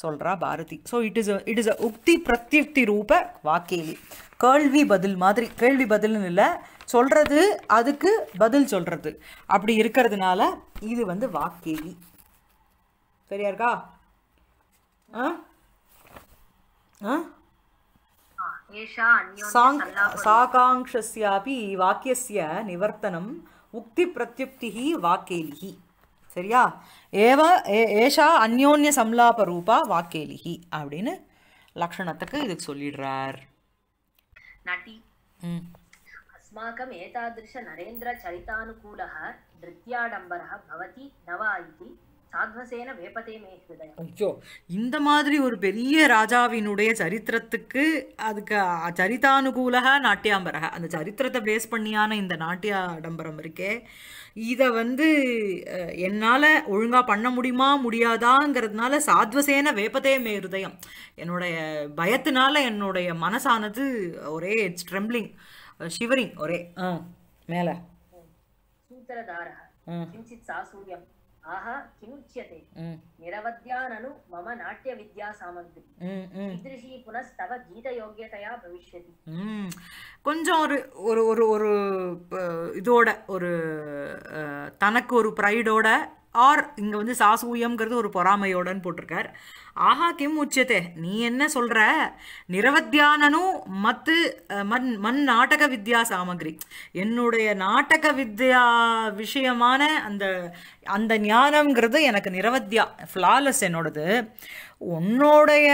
சொல்கிறா Bharathi so it is it is உக்தி பிரத்யுக்தி ரூப வாக்கேலி கேள்வி பதில் மாதிரி கேள்வி பதில்னு இல்லை சொல்கிறது அதுக்கு பதில் சொல்கிறது அப்படி இருக்கிறதுனால இது வந்து வாக்கேவி சரியா இருக்கா ஆ ஆ சாகாங்ஷஸ்யாபி வாக்கியஸ்ய நிவர்த்தனம் உக்தி பிரத்யுக்தி வாக்கேலிஹி சரியா ஏவ ஏஷா அந்யோன்ய சம்லாப ரூபா வாக்கேலிஹி அப்படின்னு லக்ஷணத்துக்கு இதுக்கு சொல்லிடுறார் நட்டி ம் अस्माकम् एतादृशनरेन्द्रचरितानुकूलः नृत्याडम्बरः भवति नवा इति சாத்வசேன வேப்பதேமே ஐயோ இந்த மாதிரி ஒரு பெரிய ராஜாவினுடைய சரித்திரத்துக்கு அதுக்கு சரிதானுகூலக நாட்டியாம்பரக அந்த சரித்திரத்தை பேஸ் பண்ணியான இந்த நாட்டியாடம்பரம் இருக்கே இதை வந்து என்னால் ஒழுங்காக பண்ண முடியுமா முடியாதாங்கிறதுனால சாத்வசேன வேப்பதே மேருதயம் என்னுடைய பயத்தினால என்னுடைய மனசானது ஒரே இட்ஸ் ஷிவரிங் ஒரே மேல கிஞ்சித் சாசூயம் ஆஹா கிமுச்சியதே நிரவத்யானனு மம நாட்டிய வித்யா சாமந்தி இத்ரிஷி புனஸ் கொஞ்சம் ஒரு ஒரு ஒரு ஒரு இதோட ஒரு தனக்கு ஒரு ப்ரைடோட ஆர் இங்கே வந்து சாசூயம்ங்கிறது ஒரு பொறாமையோடன்னு போட்டிருக்கார் ஆஹா கிம் உச்சத்தே நீ என்ன சொல்கிற நிரவத்தியானனும் மத்து மண் மண் நாடக வித்யா சாமகிரி என்னுடைய நாடக வித்யா விஷயமான அந்த அந்த ஞானம்ங்கிறது எனக்கு நிரவத்தியா ஃப்ளாலஸ் என்னோடது உன்னோடைய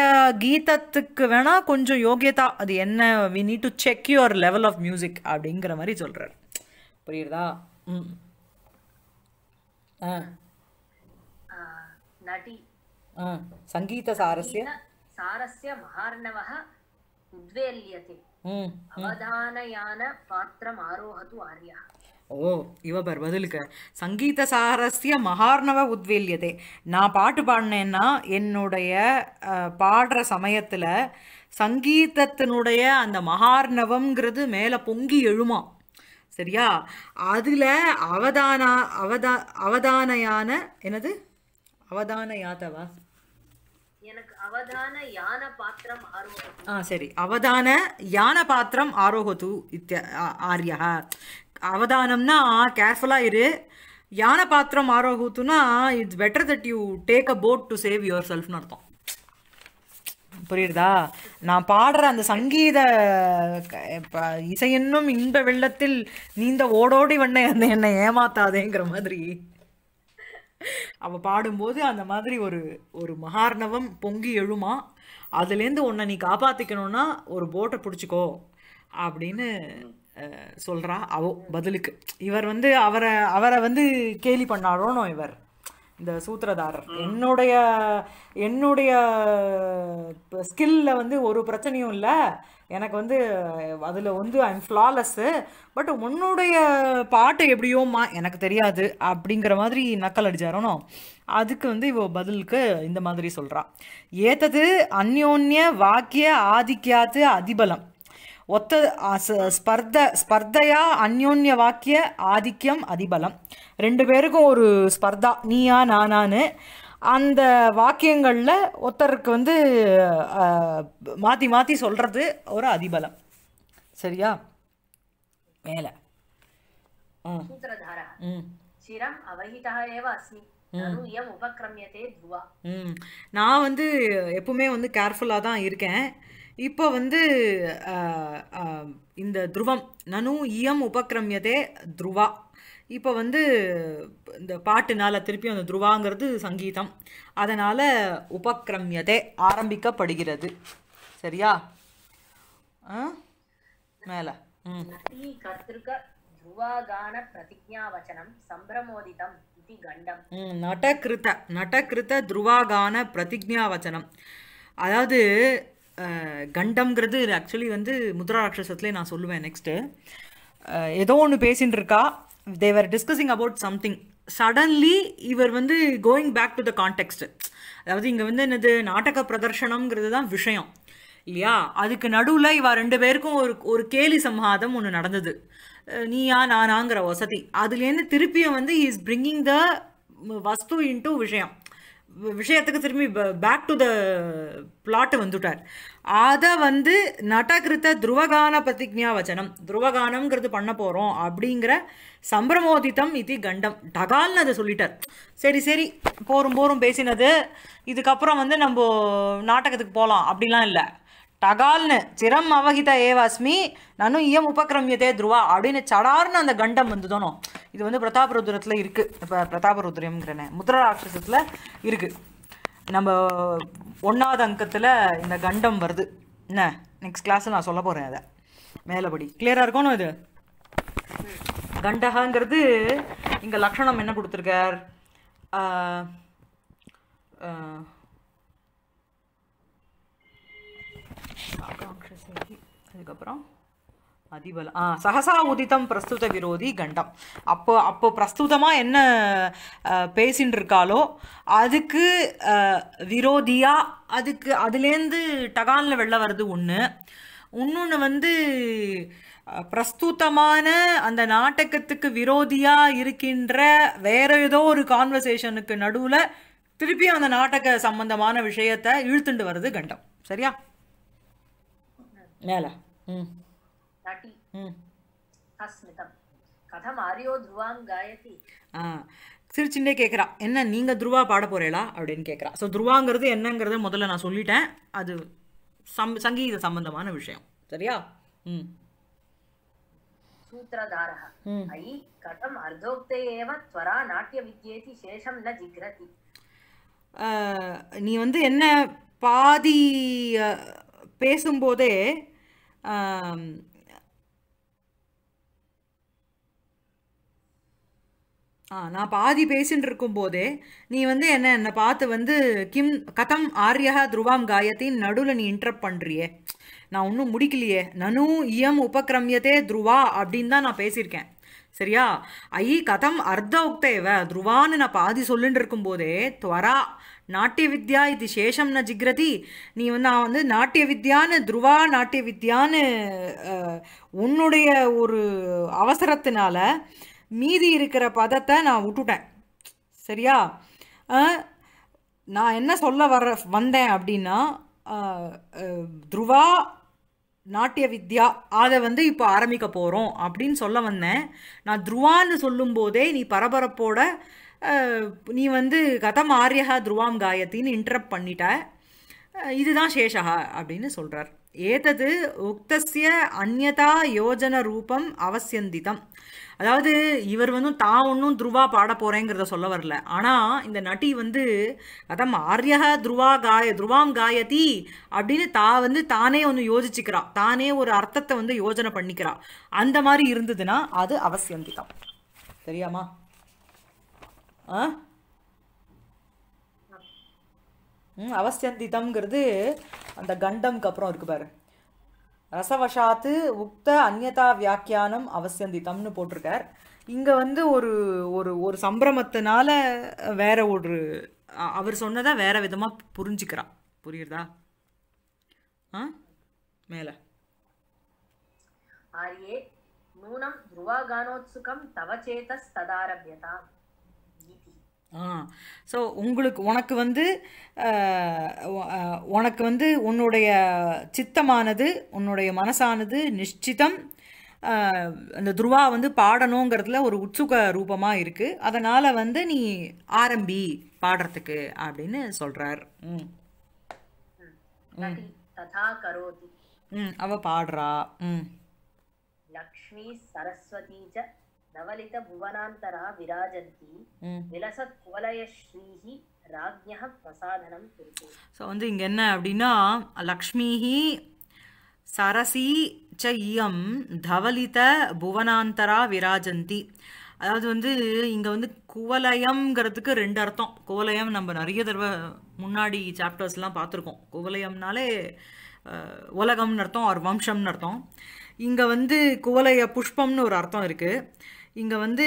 கீதத்துக்கு வேணால் கொஞ்சம் யோகியதா அது என்ன we need to check your level of music அப்படிங்கிற மாதிரி சொல்கிறார் புரியுதா ம் ஆ नटी சாரஸ்ய सारस्य महार्णवः उद्वेल्यते ಅವಧಾನಯಾನ பாத்திரம் ಆರೋಹತು ಆರ್ಯ ఓ ఇవ బర్బదులుక సంగీత సారస్య மகார்ணவ உத்வேல்யதே நான் பாட்டு பாடினேன்னா என்னுடைய பாடுற சமயத்தில் சங்கீதத்தினுடைய அந்த மகார்ணவங்கிறது மேலே பொங்கி எழுமா சரியா அதில் அவதான அவதா அவதானையான என்னது அவதான யாதவா எனக்கு அவதான யான பாத்திரம் ஆரோகது ஆ சரி அவதான யான பாத்திரம் ஆரோகத்து இத்திய ஆர்யா அவதானம்னா கேர்ஃபுல்லாக இரு யான பாத்திரம் ஆரோகத்துனா it's better that you take a boat to save your செல்ஃப்னு அர்த்தம் புரியுதா நான் பாடுற அந்த சங்கீத இசையென்னும் இன்ப வெள்ளத்தில் நீந்த ஓடோடி வண்ண என்னை ஏமாத்தாதேங்கிற மாதிரி அவ பாடும்போது அந்த மாதிரி ஒரு ஒரு மகார்ணவம் பொங்கி எழுமா அதுலேருந்து உன்னை நீ காப்பாற்றிக்கணும்னா ஒரு போட்டை பிடிச்சிக்கோ அப்படின்னு சொல்கிறா அவ பதிலுக்கு இவர் வந்து அவரை அவரை வந்து கேலி பண்ணாரோனோ இவர் இந்த சூத்திரதாரர் என்னுடைய என்னுடைய ஸ்கில்ல வந்து ஒரு பிரச்சனையும் இல்லை எனக்கு வந்து அதில் வந்து ஐம் ஃப்ளாலஸ்ஸு பட் உன்னுடைய பாட்டு எப்படியோம்மா எனக்கு தெரியாது அப்படிங்கிற மாதிரி நக்கல் அடிச்சாரணும் அதுக்கு வந்து இவ பதிலுக்கு இந்த மாதிரி சொல்கிறான் ஏத்தது அந்யோன்ய வாக்கிய ஆதிக்கியாத்து அதிபலம் ஒத்த ஸ்பர்த ஸ்பர்தையா அந்யோன்ய வாக்கிய ஆதிக்கியம் அதிபலம் ரெண்டு பேருக்கும் ஒரு ஸ்பர்தா நீயா நானான்னு அந்த வாக்கியங்களில் ஒருத்தருக்கு வந்து மாற்றி மாற்றி சொல்கிறது ஒரு அதிபலம் சரியா மேலே நான் வந்து எப்பவுமே வந்து கேர்ஃபுல்லாக தான் இருக்கேன் இப்போ வந்து இந்த துருவம் நனு இயம் உபக்ரமியதே துருவா இப்போ வந்து இந்த பாட்டுனால் திருப்பியும் அந்த துருவாங்கிறது சங்கீதம் அதனால் உபக்கிரமியதை ஆரம்பிக்கப்படுகிறது சரியா மேலே ध्रुवागान प्रतिज्ञावचनं सम्भ्रमोदितम् इति கண்டம் அதாவது கண்டம்ங்கிறது ஆக்சுவலி வந்து முத்ரா ராட்சசத்துலேயே நான் சொல்லுவேன் நெக்ஸ்ட்டு ஏதோ ஒன்று பேசின்னு இருக்கா they they were discussing about something suddenly இவர் வந்து going back to the context அதாவது இங்கே வந்து என்னது நாடக பிரதர்ஷனம்ங்கிறது தான் விஷயம் இல்லையா அதுக்கு நடுவில் இவா ரெண்டு பேருக்கும் ஒரு ஒரு கேலி சம்ஹாதம் ஒன்று நடந்தது நீயா நானாங்கிற வசதி அதுலேருந்து திருப்பியும் வந்து இஸ் பிரிங்கிங் த வஸ்து இன்ட்டு விஷயம் விஷயத்துக்கு திரும்பி பேக் டு த பிளாட்டு வந்துட்டார் அதை வந்து நட்டகிருத்த துருவகான பிரதிஜா வச்சனம் துருவகானம்ங்கிறது பண்ண போகிறோம் அப்படிங்கிற சம்பிரமோதித்தம் இது கண்டம் டகால்னு அதை சொல்லிட்டார் சரி சரி போரும் போரும் பேசினது இதுக்கப்புறம் வந்து நம்ம நாட்டகத்துக்கு போகலாம் அப்படிலாம் இல்லை டகால்னு சிரம் அவகித ஏவாஸ்மி நானும் இயம் உபக்ரமியதே துருவா அப்படின்னு சடார்னு அந்த கண்டம் வந்துதானோ இது வந்து பிரதாபருத்ரத்தில் இருக்குது இப்போ பிரதாபருத்ரம்ங்கிறன முத்திராட்சசத்தில் இருக்குது நம்ம ஒன்றாவது அங்கத்தில் இந்த கண்டம் வருது என்ன நெக்ஸ்ட் கிளாஸில் நான் சொல்ல போகிறேன் அதை மேலபடி கிளியராக இருக்கணும் இது கண்டகங்கிறது இங்கே லக்ஷணம் என்ன கொடுத்துருக்கார் அதுக்கப்புறம் அதிபலம் ஆ சகசா உதித்தம் பிரஸ்துத விரோதி கண்டம் அப்போ அப்போ பிரஸ்துதமாக என்ன பேசின்னு இருக்காளோ அதுக்கு விரோதியாக அதுக்கு அதுலேருந்து டகானில் வெளில வருது ஒன்று இன்னொன்று வந்து பிரஸ்துத்தமான அந்த நாட்டகத்துக்கு விரோதியாக இருக்கின்ற வேற ஏதோ ஒரு கான்வர்சேஷனுக்கு நடுவில் திருப்பியும் அந்த நாட்டக சம்பந்தமான விஷயத்தை இழுத்துண்டு வருது கண்டம் சரியா నేల నటి கஸ்மிதம் கதம் ஆரியோ துருவாம் காயதி சிரிச்சுட்டே கேட்குறா என்ன நீங்கள் துருவா பாட போகிறீங்களா அப்படின்னு கேட்குறா ஸோ துருவாங்கிறது என்னங்கிறத முதல்ல நான் சொல்லிட்டேன் அது சம் சங்கீத சம்பந்தமான விஷயம் சரியா ம் சூத்திரதாரः अयि कथम् अर्धोक्ते एव त्वरा नाट्यविद्येति शेषं न जिघ्रति நீ வந்து என்ன பாதி பேசும்போதே ஆ நான் பாதி பேசின்னு இருக்கும்போதே நீ வந்து என்ன என்னை பார்த்து வந்து கிம் கதம் ஆரியா துருவாம் காயத்தின் நடுவில் நீ இன்ட்ரப் பண்ணுறியே நான் ஒன்றும் முடிக்கலையே நனு இயம் உபக்ரமியதே துருவா அப்படின்னு தான் நான் பேசியிருக்கேன் சரியா ஐ கதம் அர்த்த உக்தேவ துருவான்னு நான் பாதி சொல்லுன்னு இருக்கும்போதே துவரா நாட்டிய வித்யா இது சேஷம் ந ஜிக்ரதி நீ வந்து நான் வந்து நாட்டிய வித்யான்னு துருவா நாட்டிய வித்யான்னு உன்னுடைய ஒரு அவசரத்தினால மீதி இருக்கிற பதத்தை நான் விட்டுட்டேன் சரியா நான் என்ன சொல்ல வர வந்தேன் அப்படின்னா துருவா நாட்டிய வித்யா அதை வந்து இப்போ ஆரம்பிக்க போகிறோம் அப்படின்னு சொல்ல வந்தேன் நான் துருவான்னு சொல்லும்போதே நீ பரபரப்போட நீ வந்து கதம் ஆரியகா துருவாம் காயத்தின்னு இன்ட்ரப் பண்ணிட்ட இதுதான் சேஷகா அப்படின்னு சொல்கிறார் ஏதது உக்தசிய அந்நதா யோஜன ரூபம் அவசியந்திதம் அதாவது இவர் வந்து தான் ஒன்றும் துருவா பாட போகிறேங்கிறத சொல்ல வரல ஆனால் இந்த நட்டி வந்து கதம் ஆரியா துருவா காய துருவாம் காயதி அப்படின்னு தா வந்து தானே ஒன்று யோசிச்சுக்கிறா தானே ஒரு அர்த்தத்தை வந்து யோஜனை பண்ணிக்கிறா அந்த மாதிரி இருந்ததுன்னா அது அவசியந்திதம் சரியாமா ம் அவசியந்திதம்ங்கிறது அந்த கண்டம்க்கு அப்புறம் இருக்கு பாரு ரசவசாத்து உக்த அந்நதா வியாக்கியானம் அவசியந்திதம்னு போட்டிருக்கார் இங்கே வந்து ஒரு ஒரு ஒரு சம்பிரமத்தினால வேற ஒரு அவர் சொன்னதை வேற விதமாக புரிஞ்சுக்கிறான் புரியுறதா ஆ மேலே ஆரியே நூனம் துருவாகானோத்சுகம் தவ சேதஸ் ததாரபியதாம் ஆ ஸோ உங்களுக்கு உனக்கு வந்து உனக்கு வந்து உன்னுடைய சித்தமானது உன்னுடைய மனசானது நிச்சிதம் அந்த துருவா வந்து பாடணுங்கிறதுல ஒரு உற்சுக ரூபமாக இருக்குது அதனால் வந்து நீ ஆரம்பி பாடுறதுக்கு அப்படின்னு சொல்கிறார் ம் ம் அவ பாடுறா ம் லக்ஷ்மி சரஸ்வதி நவலித புவனாந்தரா விராஜந்தி விலசத் குவலய ஸ்ரீஹி ராஜ்யஹ பிரசாதனம் ஸோ வந்து இங்கே என்ன அப்படின்னா லக்ஷ்மிஹி சரசி ச இயம் தவலித புவனாந்தரா விராஜந்தி அதாவது வந்து இங்கே வந்து குவலயம்ங்கிறதுக்கு ரெண்டு அர்த்தம் குவலயம் நம்ம நிறைய தடவை முன்னாடி சாப்டர்ஸ்லாம் பார்த்துருக்கோம் குவலயம்னாலே உலகம்னு அர்த்தம் ஒரு வம்சம்னு அர்த்தம் இங்கே வந்து குவலய புஷ்பம்னு ஒரு அர்த்தம் இருக்குது இங்கே வந்து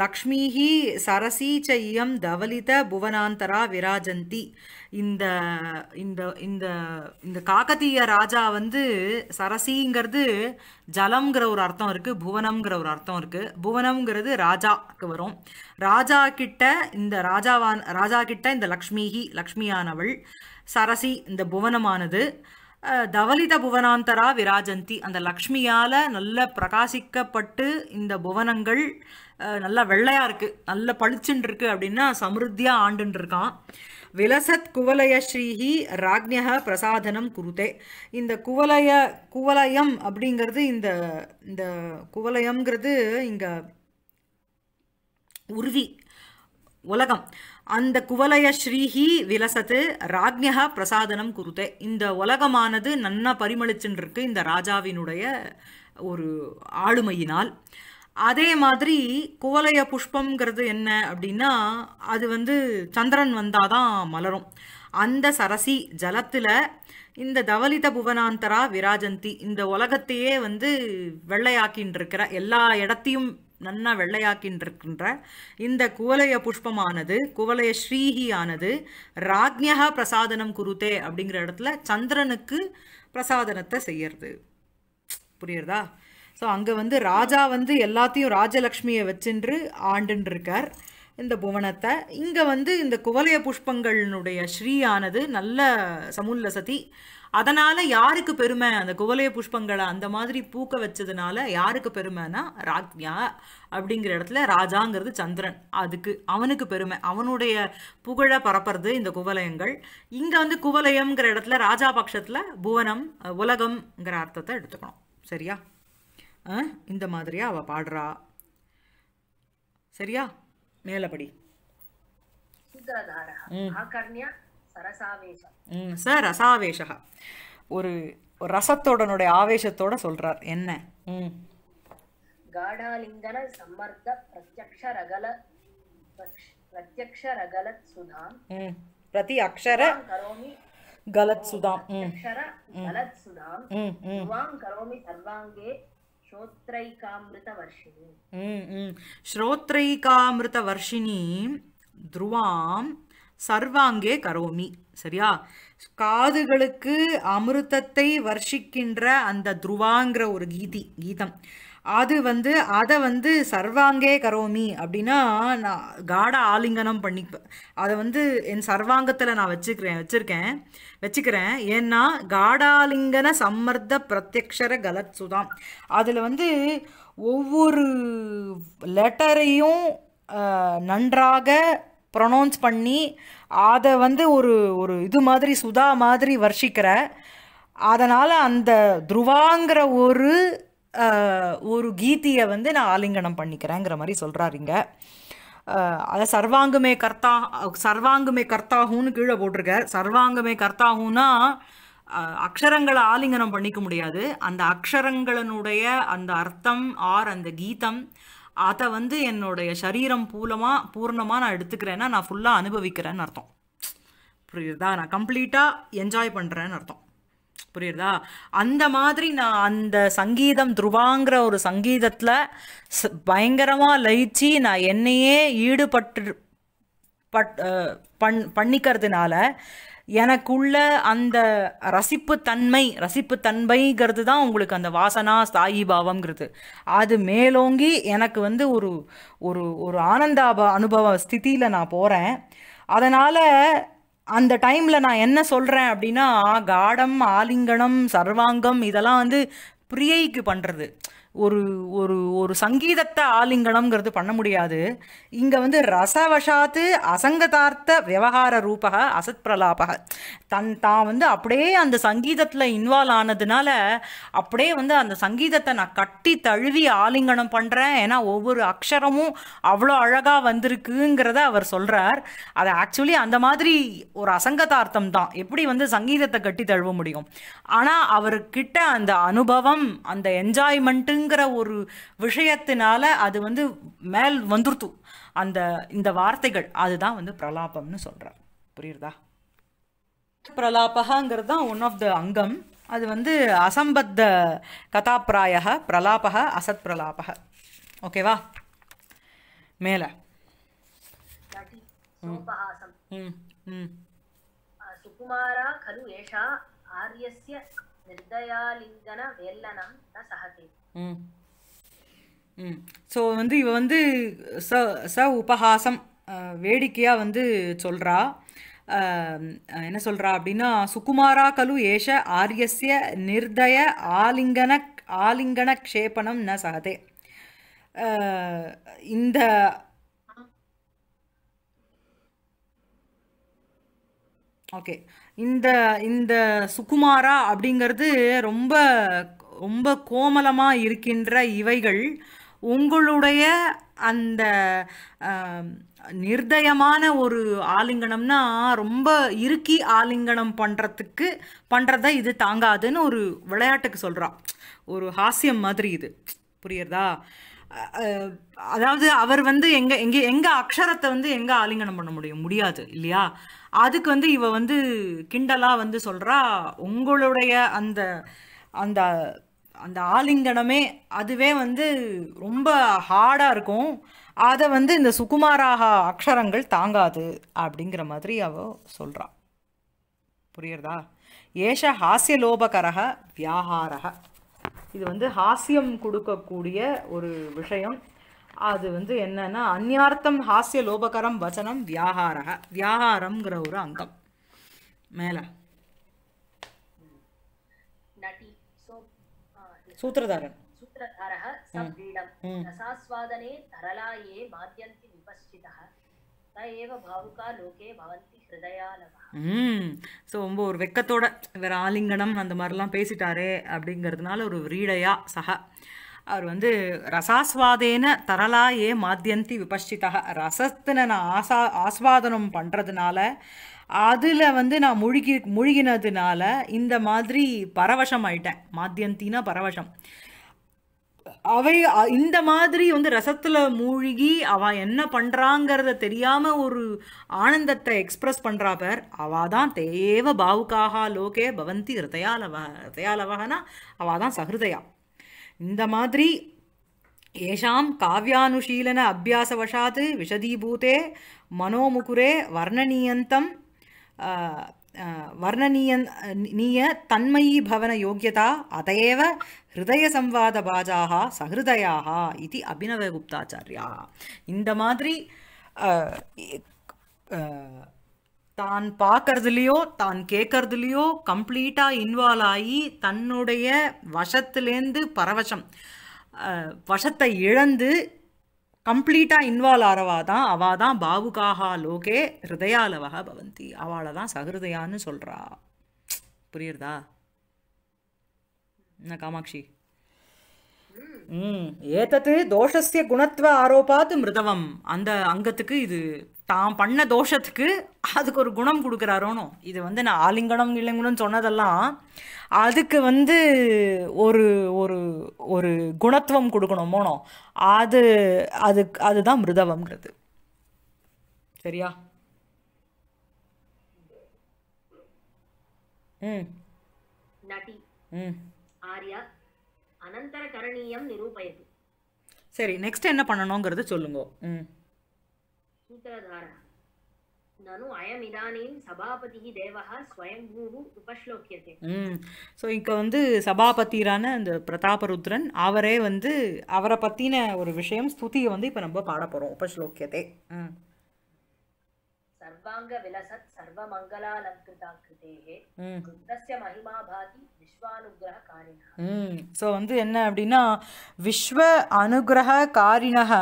லக்ஷ்மிஹி சரசி செய்யம் தவலித புவனாந்தரா விராஜந்தி இந்த இந்த இந்த இந்த காக்கத்தீய ராஜா வந்து சரசிங்கிறது ஜலம்ங்கிற ஒரு அர்த்தம் இருக்குது புவனம்ங்கிற ஒரு அர்த்தம் இருக்குது புவனம்ங்கிறது ராஜாக்கு வரும் ராஜா கிட்ட இந்த ராஜாவான் ராஜா கிட்ட இந்த லக்ஷ்மிஹி லக்ஷ்மியானவள் சரசி இந்த புவனமானது தவலித புவனாந்தரா விராஜந்தி அந்த லக்ஷ்மியால் நல்ல பிரகாசிக்கப்பட்டு இந்த புவனங்கள் நல்லா வெள்ளையாக இருக்குது நல்ல பளிச்சுன்னு இருக்குது அப்படின்னா சமிருத்தியாக ஆண்டுன்னு இருக்கான் விலசத் குவலய ஸ்ரீஹி ராக்ஞக பிரசாதனம் குருதே இந்த குவலய குவலயம் அப்படிங்கிறது இந்த இந்த குவலயம்ங்கிறது இங்கே உருவி உலகம் அந்த குவலய ஸ்ரீஹி விலசத்து ராஜ்யக பிரசாதனம் குருத்தே இந்த உலகமானது நன்னா பரிமளிச்சுன்னு இந்த ராஜாவினுடைய ஒரு ஆளுமையினால் அதே மாதிரி குவலய புஷ்பங்கிறது என்ன அப்படின்னா அது வந்து சந்திரன் வந்தாதான் மலரும் அந்த சரசி ஜலத்தில் இந்த தவலித புவனாந்தரா விராஜந்தி இந்த உலகத்தையே வந்து வெள்ளையாக்கின்னு இருக்கிற எல்லா இடத்தையும் நன்னா வெள்ளையாக்கின்றிருக்கின்ற இந்த குவலய புஷ்பமானது குவலய ஸ்ரீஹி ஆனது பிரசாதனம் குருதே அப்படிங்கிற இடத்துல சந்திரனுக்கு பிரசாதனத்தை செய்யறது புரியுறதா ஸோ அங்கே வந்து ராஜா வந்து எல்லாத்தையும் ராஜலக்ஷ்மியை வச்சுன்று ஆண்டுருக்கார் இந்த புவனத்தை இங்கே வந்து இந்த குவலய புஷ்பங்களினுடைய ஸ்ரீ ஆனது நல்ல சமுல்லசதி அதனால யாருக்கு பெருமை அந்த குவலைய புஷ்பங்களை அந்த மாதிரி பூக்க வச்சதுனால யாருக்கு பெருமைனா ராக்யா அப்படிங்கிற இடத்துல ராஜாங்கிறது சந்திரன் அதுக்கு அவனுக்கு பெருமை அவனுடைய புகழ பரப்புறது இந்த குவலயங்கள் இங்க வந்து குவலயம்ங்கிற இடத்துல ராஜா பட்சத்துல புவனம் உலகம்ங்கிற அர்த்தத்தை எடுத்துக்கணும் சரியா இந்த மாதிரியா அவ பாடுறா சரியா மேலபடி ச ரசாவேஷா ஒரு ரசத்தோடனுடைய ஆவேசத்தோட சொல்றார் என்ன காடாலிங்கன சம்மர்த்த பிரத்யக்ஷ ரகல பிரத்யக்ஷ ரகலத் சுதாம் பிரதி அக்ஷர கரோமி கலத் சுதாம் அக்ஷர கலத் சுதாம் வாம் கரோமி சர்வாங்கே ஸ்ரோத்ரைகாமிருத வர்ஷினி ஸ்ரோத்ரைகாமிருத வர்ஷினி துருவாம் சர்வாங்கே கரோமி சரியா காதுகளுக்கு அமிர்தத்தை வர்ஷிக்கின்ற அந்த துருவாங்கிற ஒரு கீதி கீதம் அது வந்து அதை வந்து சர்வாங்கே கரோமி அப்படின்னா நான் காட ஆலிங்கனம் பண்ணிப்பேன் அதை வந்து என் சர்வாங்கத்தில் நான் வச்சுக்கிறேன் வச்சுருக்கேன் வச்சுக்கிறேன் ஏன்னா காடாலிங்கன சம்மர்த்த பிரத்யக்ஷர கலத் சுதாம் அதில் வந்து ஒவ்வொரு லெட்டரையும் நன்றாக ப்ரொனவுன்ஸ் பண்ணி அதை வந்து ஒரு ஒரு இது மாதிரி சுதா மாதிரி வர்ஷிக்கிற அதனால் அந்த துருவாங்கிற ஒரு ஒரு கீதியை வந்து நான் ஆலிங்கனம் பண்ணிக்கிறேங்கிற மாதிரி சொல்கிறாருங்க அதை சர்வாங்குமே கர்த்தா சர்வாங்குமே கர்த்தாகும்னு கீழே போட்டிருக்க சர்வாங்குமே கர்த்தாகும்னா அக்ஷரங்களை ஆலிங்கனம் பண்ணிக்க முடியாது அந்த அக்ஷரங்களினுடைய அந்த அர்த்தம் ஆர் அந்த கீதம் அதை வந்து என்னுடைய சரீரம் பூலமாக பூர்ணமாக நான் எடுத்துக்கிறேன்னா நான் ஃபுல்லாக அனுபவிக்கிறேன்னு அர்த்தம் புரியுதா நான் கம்ப்ளீட்டாக என்ஜாய் பண்ணுறேன்னு அர்த்தம் புரியுதா அந்த மாதிரி நான் அந்த சங்கீதம் துருவாங்கிற ஒரு சங்கீதத்தில் பயங்கரமாக லயிச்சு நான் என்னையே ஈடுபட்டு பட் பண் பண்ணிக்கிறதுனால எனக்குள்ள அந்த ரசிப்பு தன்மை ரசிப்பு தன்மைங்கிறது தான் உங்களுக்கு அந்த வாசனா ஸ்தாயி பாவம்ங்கிறது அது மேலோங்கி எனக்கு வந்து ஒரு ஒரு ஒரு ஆனந்த அனுபவ ஸ்திதியில் நான் போகிறேன் அதனால் அந்த டைமில் நான் என்ன சொல்கிறேன் அப்படின்னா காடம் ஆலிங்கனம் சர்வாங்கம் இதெல்லாம் வந்து பிரியைக்கு பண்ணுறது ஒரு ஒரு ஒரு சங்கீதத்தை ஆலிங்கனம்ங்கிறது பண்ண முடியாது இங்கே வந்து ரசவசாத்து அசங்கதார்த்த விவகார ரூபக அசத் பிரலாபக தன் தான் வந்து அப்படியே அந்த சங்கீதத்தில் இன்வால்வ் ஆனதுனால அப்படியே வந்து அந்த சங்கீதத்தை நான் கட்டி தழுவி ஆலிங்கனம் பண்ணுறேன் ஏன்னா ஒவ்வொரு அக்ஷரமும் அவ்வளோ அழகாக வந்திருக்குங்கிறத அவர் சொல்கிறார் அது ஆக்சுவலி அந்த மாதிரி ஒரு அசங்கதார்த்தம் தான் எப்படி வந்து சங்கீதத்தை கட்டி தழுவ முடியும் ஆனால் அவர்கிட்ட அந்த அனுபவம் அந்த என்ஜாய்மெண்ட்டு மனசுங்கிற ஒரு விஷயத்தினால அது வந்து மேல் வந்துருத்து அந்த இந்த வார்த்தைகள் அதுதான் வந்து பிரலாபம்னு சொல்கிறார் புரியுறதா பிரலாபகாங்கிறது தான் ஒன் ஆஃப் த அங்கம் அது வந்து அசம்பத்த கதாப்பிராய பிரலாபக அசத் பிரலாபக ஓகேவா மேல ம் ம் சுகுமாரா खलु एषा आर्यस्य निर्दयालिङ्गनवेल्लनं न ம் ம் ஸோ வந்து இவ வந்து ச ச உபஹாசம் வேடிக்கையாக வந்து சொல்கிறா என்ன சொல்கிறா அப்படின்னா சுகுமாரா கலு ஏஷ ஆரியஸ்ய நிர்தய ஆலிங்கன ஆலிங்கன க்ஷேபணம் ந சகதே இந்த ஓகே இந்த இந்த சுகுமாரா அப்படிங்கிறது ரொம்ப ரொம்ப கோமலமாக இருக்கின்ற இவைகள் உங்களுடைய அந்த நிர்தயமான ஒரு ஆலிங்கனம்னா ரொம்ப இறுக்கி ஆலிங்கனம் பண்ணுறதுக்கு பண்ணுறத இது தாங்காதுன்னு ஒரு விளையாட்டுக்கு சொல்கிறான் ஒரு ஹாஸ்யம் மாதிரி இது புரியுறதா அதாவது அவர் வந்து எங்கே எங்கே எங்கள் அக்ஷரத்தை வந்து எங்கே ஆலிங்கனம் பண்ண முடியும் முடியாது இல்லையா அதுக்கு வந்து இவ வந்து கிண்டலாக வந்து சொல்கிறா உங்களுடைய அந்த அந்த அந்த ஆலிங்கனமே அதுவே வந்து ரொம்ப ஹார்டாக இருக்கும் அதை வந்து இந்த சுகுமாராக அக்ஷரங்கள் தாங்காது அப்படிங்கிற மாதிரி அவ சொல்கிறான் புரியுறதா ஏஷ லோபகரக வியாகாரக இது வந்து ஹாஸ்யம் கொடுக்கக்கூடிய ஒரு விஷயம் அது வந்து என்னன்னா அந்யார்த்தம் ஹாஸ்ய லோபகரம் வச்சனம் வியாகாரக வியாகாரம்ங்கிற ஒரு அங்கம் மேலே சூத்திரதாரன் சூத்திரதாரः सव्रीडं रसास्वादने तरला ये माद्यन्ति विपश्चितः ஸோ ரொம்ப ஒரு வெக்கத்தோட இவர் ஆலிங்கனம் அந்த மாதிரிலாம் பேசிட்டாரே அப்படிங்கிறதுனால ஒரு ரீடையா சக அவர் வந்து ரசாஸ்வாதேன தரலா ஏ மாத்தியந்தி விபஷ்டிதா ரசத்தின நான் ஆசா ஆஸ்வாதனம் பண்ணுறதுனால அதில் வந்து நான் முழுகி முழுகினதுனால இந்த மாதிரி பரவசம் ஆயிட்டேன் மாத்தியந்தினா பரவசம் அவை இந்த மாதிரி வந்து ரசத்தில் மூழ்கி அவ என்ன பண்ணுறாங்கிறத தெரியாமல் ஒரு ஆனந்தத்தை எக்ஸ்ப்ரெஸ் பண்ணுறா பேர் அவள் தான் தேவ பாவுக்காக லோகே பவந்தி ஹிருதயாலவ ஹிருதயாலவகனா அவள் தான் சஹிருதயா இந்த மாதிரி ஏஷாம் காவியானுஷீலன வசாத்து விஷதீபூதே மனோமுகுரே வர்ணனியந்தம் வர்ணனீய நீய தன்மயி பவன யோகியதா அதையவ ஹிருதய சம்வாத பாஜாக சஹிருதயாக இது குப்தாச்சாரியா இந்த மாதிரி தான் பார்க்கறதுலையோ தான் கேட்கறதுலையோ கம்ப்ளீட்டாக இன்வால்வ் ஆகி தன்னுடைய வசத்துலேருந்து பரவசம் வசத்தை இழந்து கம்ப்ளீட்டாக இன்வால்வ் ஆறவா தான் அவள் தான் பாவுகாகா லோகே ஹிருதயாலவாக பவந்தி அவளை தான் சகிருதயான்னு சொல்கிறா புரியுறதா என்ன காமாட்சி ம் ஏத்தத்து தோஷஸ்ய குணத்துவ ஆரோப்பாத்து மிருதவம் அந்த அங்கத்துக்கு இது தான் பண்ண தோஷத்துக்கு அதுக்கு ஒரு குணம் கொடுக்குறாரோனும் இது வந்து நான் ஆலிங்கனம் இல்லைங்கணும்னு சொன்னதெல்லாம் அதுக்கு வந்து ஒரு ஒரு ஒரு குணத்துவம் கொடுக்கணுமோனோ அது அது அதுதான் மிருதவம்ங்கிறது சரியா ம் ம் சரி நெக்ஸ்ட் என்ன பண்ணணுங்கிறது சொல்லுங்க ம் சூத்திரதாரா அயம் இதானீம் சபாபதிஹி தேவஹா ஸ்வயம்பூஹு உபஸ்லோக்கியதே ம் ஸோ இங்கே வந்து சபாபதிரான அந்த பிரதாபருத்ரன் அவரே வந்து அவரை பற்றின ஒரு விஷயம் ஸ்துதியை வந்து இப்போ நம்ம பாட போகிறோம் உபஸ்லோக்கியதே ம் சர்வாங்க விலசத் சர்வமங்கலாலங்கிருதாக்கிருதேஹே ருத்ரஸ்ய மகிமா பாதி விஸ்வானுகிரக காரிணா ம் ஸோ வந்து என்ன அப்படின்னா விஸ்வ அனுகிரக காரிணக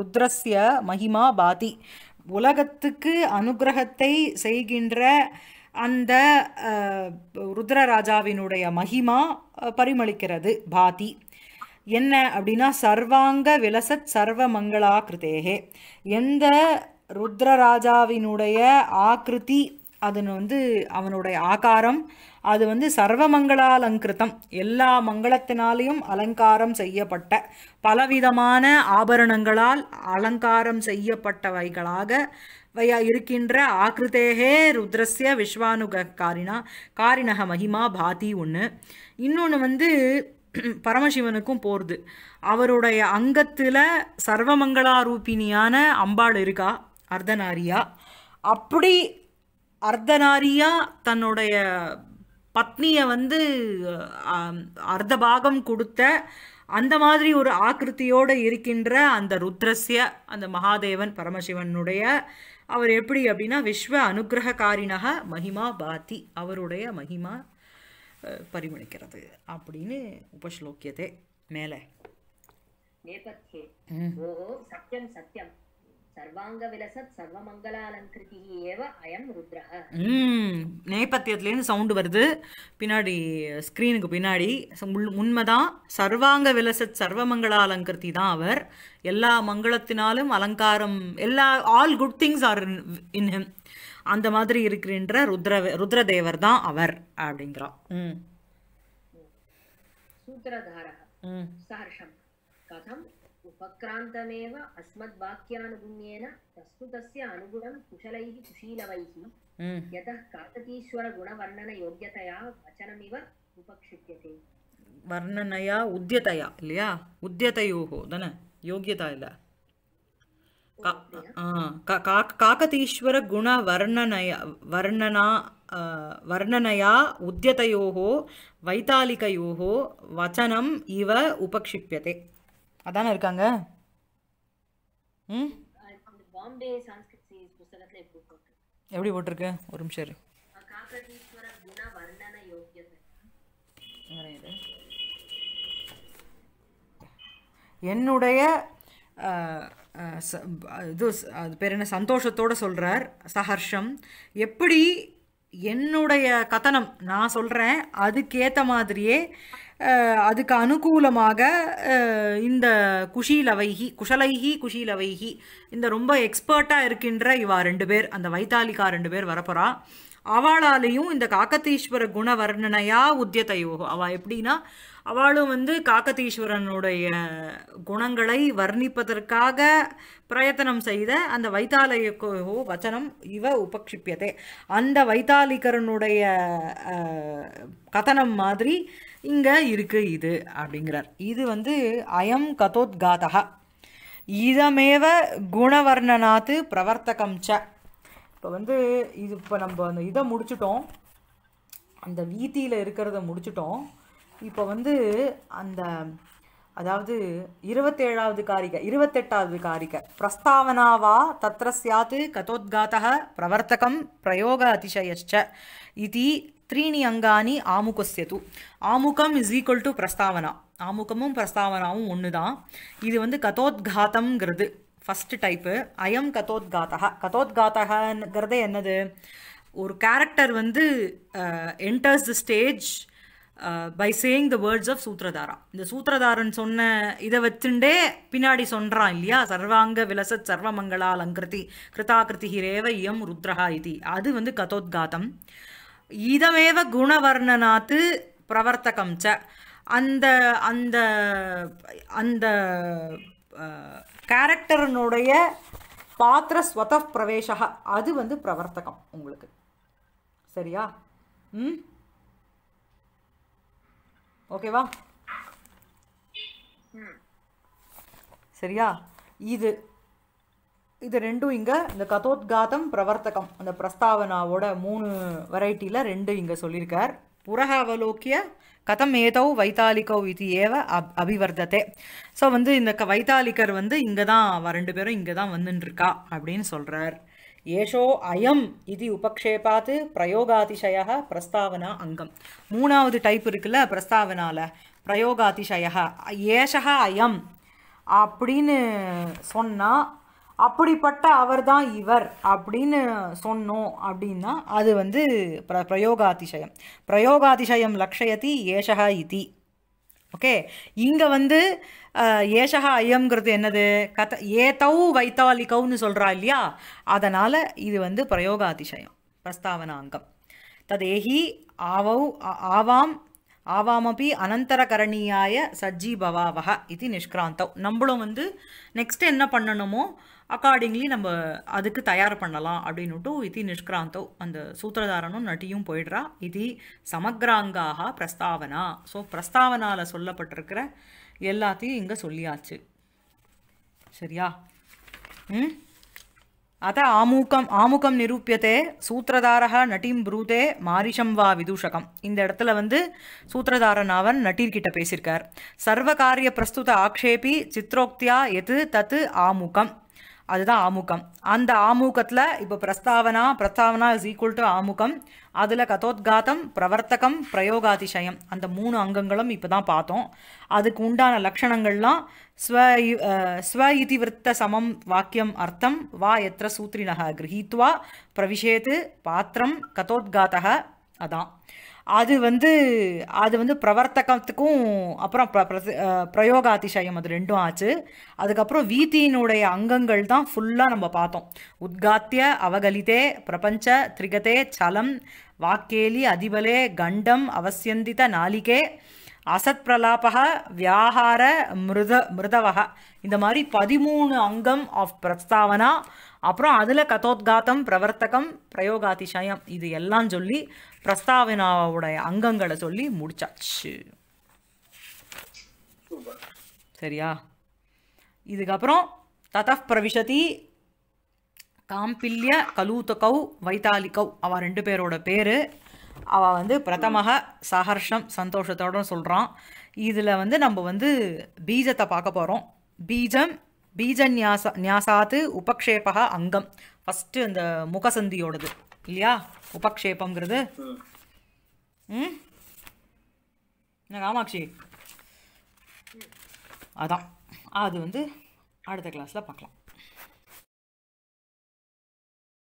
ருத்ரஸ்ய மகிமா பாதி உலகத்துக்கு அனுகிரகத்தை செய்கின்ற அந்த ருத்ரராஜாவினுடைய மகிமா பரிமளிக்கிறது பாதி என்ன அப்படின்னா சர்வாங்க விலசத் சர்வ மங்களாகிருத்தேகே எந்த ருத்ரராஜாவினுடைய ஆக்கிருதி அதன் வந்து அவனுடைய ஆகாரம் அது வந்து சர்வமங்களாலங்கிருத்தம் எல்லா மங்களத்தினாலேயும் அலங்காரம் செய்யப்பட்ட பலவிதமான ஆபரணங்களால் அலங்காரம் செய்யப்பட்டவைகளாக வையா இருக்கின்ற ஆக்கிருத்தேகே ருத்ரஸ்ய விஸ்வானுக காரினா காரினக மகிமா பாதி ஒன்று இன்னொன்று வந்து பரமசிவனுக்கும் போகிறது அவருடைய அங்கத்தில் சர்வமங்களாரூபினியான அம்பாள் இருக்கா அர்த்தநாரியா அப்படி அர்த்தநாரியாக தன்னுடைய பத்னியை வந்து அர்த்த பாகம் கொடுத்த அந்த மாதிரி ஒரு ஆக்கிருத்தியோடு இருக்கின்ற அந்த ருத்ரஸ்ய அந்த மகாதேவன் பரமசிவனுடைய அவர் எப்படி அப்படின்னா விஸ்வ அனுகிரகக்காரினக மகிமா பாத்தி அவருடைய மகிமா பரிமணிக்கிறது அப்படின்னு உபஸ்லோக்கியதே மேலே சத்தியம் சத்தியம் நேபத்தியத்துலேருந்து சவுண்டு வருது பின்னாடி ஸ்க்ரீனுக்கு பின்னாடி உண்மைதான் சர்வாங்க விலசத் சர்வமங்களா அலங்கிருதி தான் அவர் எல்லா மங்களத்தினாலும் அலங்காரம் எல்லா all good things are in him அந்த மாதிரி இருக்கிறன்ற ருத்ர ருத்ரதேவர் தான் அவர் அப்படிங்கிறா ம் ம் சஹர்ஷம் கதம் उपक्रान्तमेव अस्मद्वाक्यानुगुण्येन प्रस्तुतस्य अनुगुणं कुशलैः कुशीलवैः यतः काकतीश्वरगुणवर्णनयोग्यतया वचनमिव उपक्षिप्यते ವರ್ಣನಯ ಉದ್ಯತೆಯ ಇಲ್ಲಯಾ ಉದ್ಯತೆಯೋ ದನ ಯೋಗ್ಯತಾ ಇಲ್ಲ ಕಾಕತೀಶ್ವರ ಗುಣ ವರ್ಣನಯ ವರ್ಣನ ವರ್ಣನಯ ಉದ್ಯತೆಯೋ ವೈತಾಲಿಕಯೋ ವಚನಂ ಇವ ಉಪಕ್ಷಿಪ್ಯತೆ அதானே இருக்காங்க ம் எப்படி போட்டிருக்கு ஒரு நிமிஷம் இரு என்னுடைய இது அது பேர் என்ன சந்தோஷத்தோடு சொல்கிறார் சஹர்ஷம் எப்படி என்னுடைய கதனம் நான் சொல்கிறேன் அதுக்கேற்ற மாதிரியே அதுக்கு அனுகூலமாக இந்த குஷீலவைகி குஷலைகி குஷீலவைகி இந்த ரொம்ப எக்ஸ்பர்ட்டாக இருக்கின்ற இவா ரெண்டு பேர் அந்த வைத்தாலிகா ரெண்டு பேர் வரப்போகிறா அவளாலேயும் இந்த காக்கத்தீஸ்வர குண வர்ணனையா உத்தியத்தையோ அவள் எப்படின்னா அவளும் வந்து காக்கத்தீஸ்வரனுடைய குணங்களை வர்ணிப்பதற்காக பிரயத்தனம் செய்த அந்த வைத்தாலயக்கோ வச்சனம் இவ உபக்ஷிப்பியதே அந்த வைத்தாலிகரனுடைய கதனம் மாதிரி இங்கே இருக்குது இது அப்படிங்கிறார் இது வந்து அயம் காதகா இதமேவ குணவர்ணனாத்து பிரவர்த்தகம் ச இப்போ வந்து இது இப்போ நம்ம அந்த இதை முடிச்சிட்டோம் அந்த வீதியில் இருக்கிறத முடிச்சிட்டோம் இப்போ வந்து அந்த அதாவது இருபத்தேழாவது காரிக்கை இருபத்தெட்டாவது காரிக்கை பிரஸ்தாவனாவா தத்திர சாத்து கதோத்காத்தக பிரவர்த்தகம் பிரயோக அதிசயச்ச இது த்ரீனி அங்கானி ஆமுகசியது ஆமுகம் இஸ் ஈக்குவல் டு பிரஸ்தாவனா ஆமுகமும் பிரஸ்தாவனாவும் ஒன்று தான் இது வந்து கதோத்காத்தம்ங்கிறது ஃபஸ்ட்டு டைப்பு அயம் கதோத்காத்தகா கதோத்காத்தகங்கிறதே என்னது ஒரு கேரக்டர் வந்து enters the stage by saying the words of சூத்ரதாரா இந்த சூத்திரதாரன் சொன்ன இதை வச்சுண்டே பின்னாடி சொல்கிறான் இல்லையா சர்வாங்க விலசத் சர்வமங்களால் அங்கிருத்தி கிருதா இயம் ருத்ரஹா இது அது வந்து கதோத்காத்தம் இதமேவ குணவர்ணனாத்து பிரவர்த்தகம் ச அந்த அந்த அந்த கேரக்டர்னுடைய பாத்திர ஸ்வத பிரவேசக அது வந்து பிரவர்த்தகம் உங்களுக்கு சரியா ம் ஓகேவா சரியா இது இது ரெண்டும் இங்கே இந்த கதோத்காதம் பிரவர்த்தகம் அந்த பிரஸ்தாவனாவோட மூணு வெரைட்டியில் ரெண்டு இங்கே சொல்லியிருக்கார் அவலோக்கிய கதம் ஏதோ வைத்தாலிகோ இது ஏவ அப் அபிவர்த்தத்தை ஸோ வந்து இந்த க வைத்தாலிக்கர் வந்து இங்கே தான் அவ ரெண்டு பேரும் இங்கே தான் வந்துட்டுருக்கா அப்படின்னு சொல்கிறார் ஏஷோ அயம் இது உபக்ஷேபாத்து பிரயோகாதிசய பிரஸ்தாவனா அங்கம் மூணாவது டைப் இருக்குல்ல பிரஸ்தாவனால பிரயோகாதிசய ஏஷா அயம் அப்படின்னு சொன்னால் அப்படிப்பட்ட அவர் தான் இவர் அப்படின்னு சொன்னோம் அப்படின்னா அது வந்து பிர பிரயோகாதிசயம் பிரயோகாதிசயம் லக்ஷயதி ஏஷகா இதி ஓகே இங்கே வந்து ஏஷகா ஐயம்ங்கிறது என்னது கத ஏதௌ வைத்தாலிகௌன்னு சொல்கிறா இல்லையா அதனால் இது வந்து பிரயோகாதிசயம் பிரஸ்தாவனாங்கம் ததேஹி ஆவௌ ஆவாம் ஆவாமப்பி சஜ்ஜி பவாவக இது நிஷ்கிராந்தவ் நம்மளும் வந்து நெக்ஸ்ட் என்ன பண்ணணுமோ அக்கார்டிங்லி நம்ம அதுக்கு தயார் பண்ணலாம் அப்படின்னுட்டு இது நிஷ்கிராந்தோ அந்த சூத்திரதாரனும் நட்டியும் போயிடுறா இது சமக்ராங்காக பிரஸ்தாவனா ஸோ பிரஸ்தாவனால சொல்லப்பட்டிருக்கிற எல்லாத்தையும் இங்கே சொல்லியாச்சு சரியா ம் அத ஆமுகம் ஆமுகம் நிரூபியதே சூத்திரதாரக நட்டிம் ப்ரூதே மாரிஷம் வா விதூஷகம் இந்த இடத்துல வந்து சூத்திரதாரன் அவன் நட்டீர்கிட்ட பேசியிருக்கார் சர்வ காரிய பிரஸ்துத ஆக்ஷேபி சித்ரோக்தியா எது தத்து ஆமுகம் அதுதான் ஆமுகம் அந்த ஆமுகத்தில் இப்போ பிரஸ்தாவனா பிரஸ்தாவனா இஸ் ஈக்குவல் டு ஆமுகம் அதில் கதோத்காத்தம் பிரவர்த்தகம் பிரயோகாதிசயம் அந்த மூணு அங்கங்களும் இப்போ தான் பார்த்தோம் அதுக்கு உண்டான லக்ஷணங்கள்லாம் ஸ்வ ஸ்வ இதிவிருத்த சமம் வாக்கியம் அர்த்தம் வா எத்திர சூத்ரினக கிரகித்வா பிரவிஷேத்து பாத்திரம் கதோத்காத்தக அதான் அது வந்து அது வந்து பிரவர்த்தகத்துக்கும் அப்புறம் பிரயோக அதிசயம் அது ரெண்டும் ஆச்சு அதுக்கப்புறம் வீதியினுடைய அங்கங்கள் தான் ஃபுல்லாக நம்ம பார்த்தோம் உத்காத்திய அவகலிதே பிரபஞ்ச திரிகதே சலம் வாக்கேலி அதிபலே கண்டம் அவசியந்தித நாளிகே அசத் பிரலாபக வியாகார மிருத மிருதவக இந்த மாதிரி பதிமூணு அங்கம் ஆஃப் பிரஸ்தாவனா அப்புறம் அதில் கதோத்காத்தம் பிரவர்த்தகம் பிரயோகாதிசயம் இது எல்லாம் சொல்லி பிரஸ்தாவனாவோடைய அங்கங்களை சொல்லி முடிச்சாச்சு சரியா இதுக்கப்புறம் ததப் பிரவிஷதி காம்பில்ய கலூத்தகௌ வைத்தாலிகௌ அவள் ரெண்டு பேரோட பேர் அவள் வந்து பிரதமக சஹர்ஷம் சந்தோஷத்தோட சொல்கிறான் இதில் வந்து நம்ம வந்து பீஜத்தை பார்க்க போகிறோம் பீஜம் பீஜ நியாச நியாசாத்து உபக்ஷேபக அங்கம் ஃபஸ்ட்டு அந்த முகசந்தியோடது இல்லையா உபக்ஷேபங்கிறது ம் காமாட்சி அதான் அது வந்து அடுத்த கிளாஸில் பார்க்கலாம்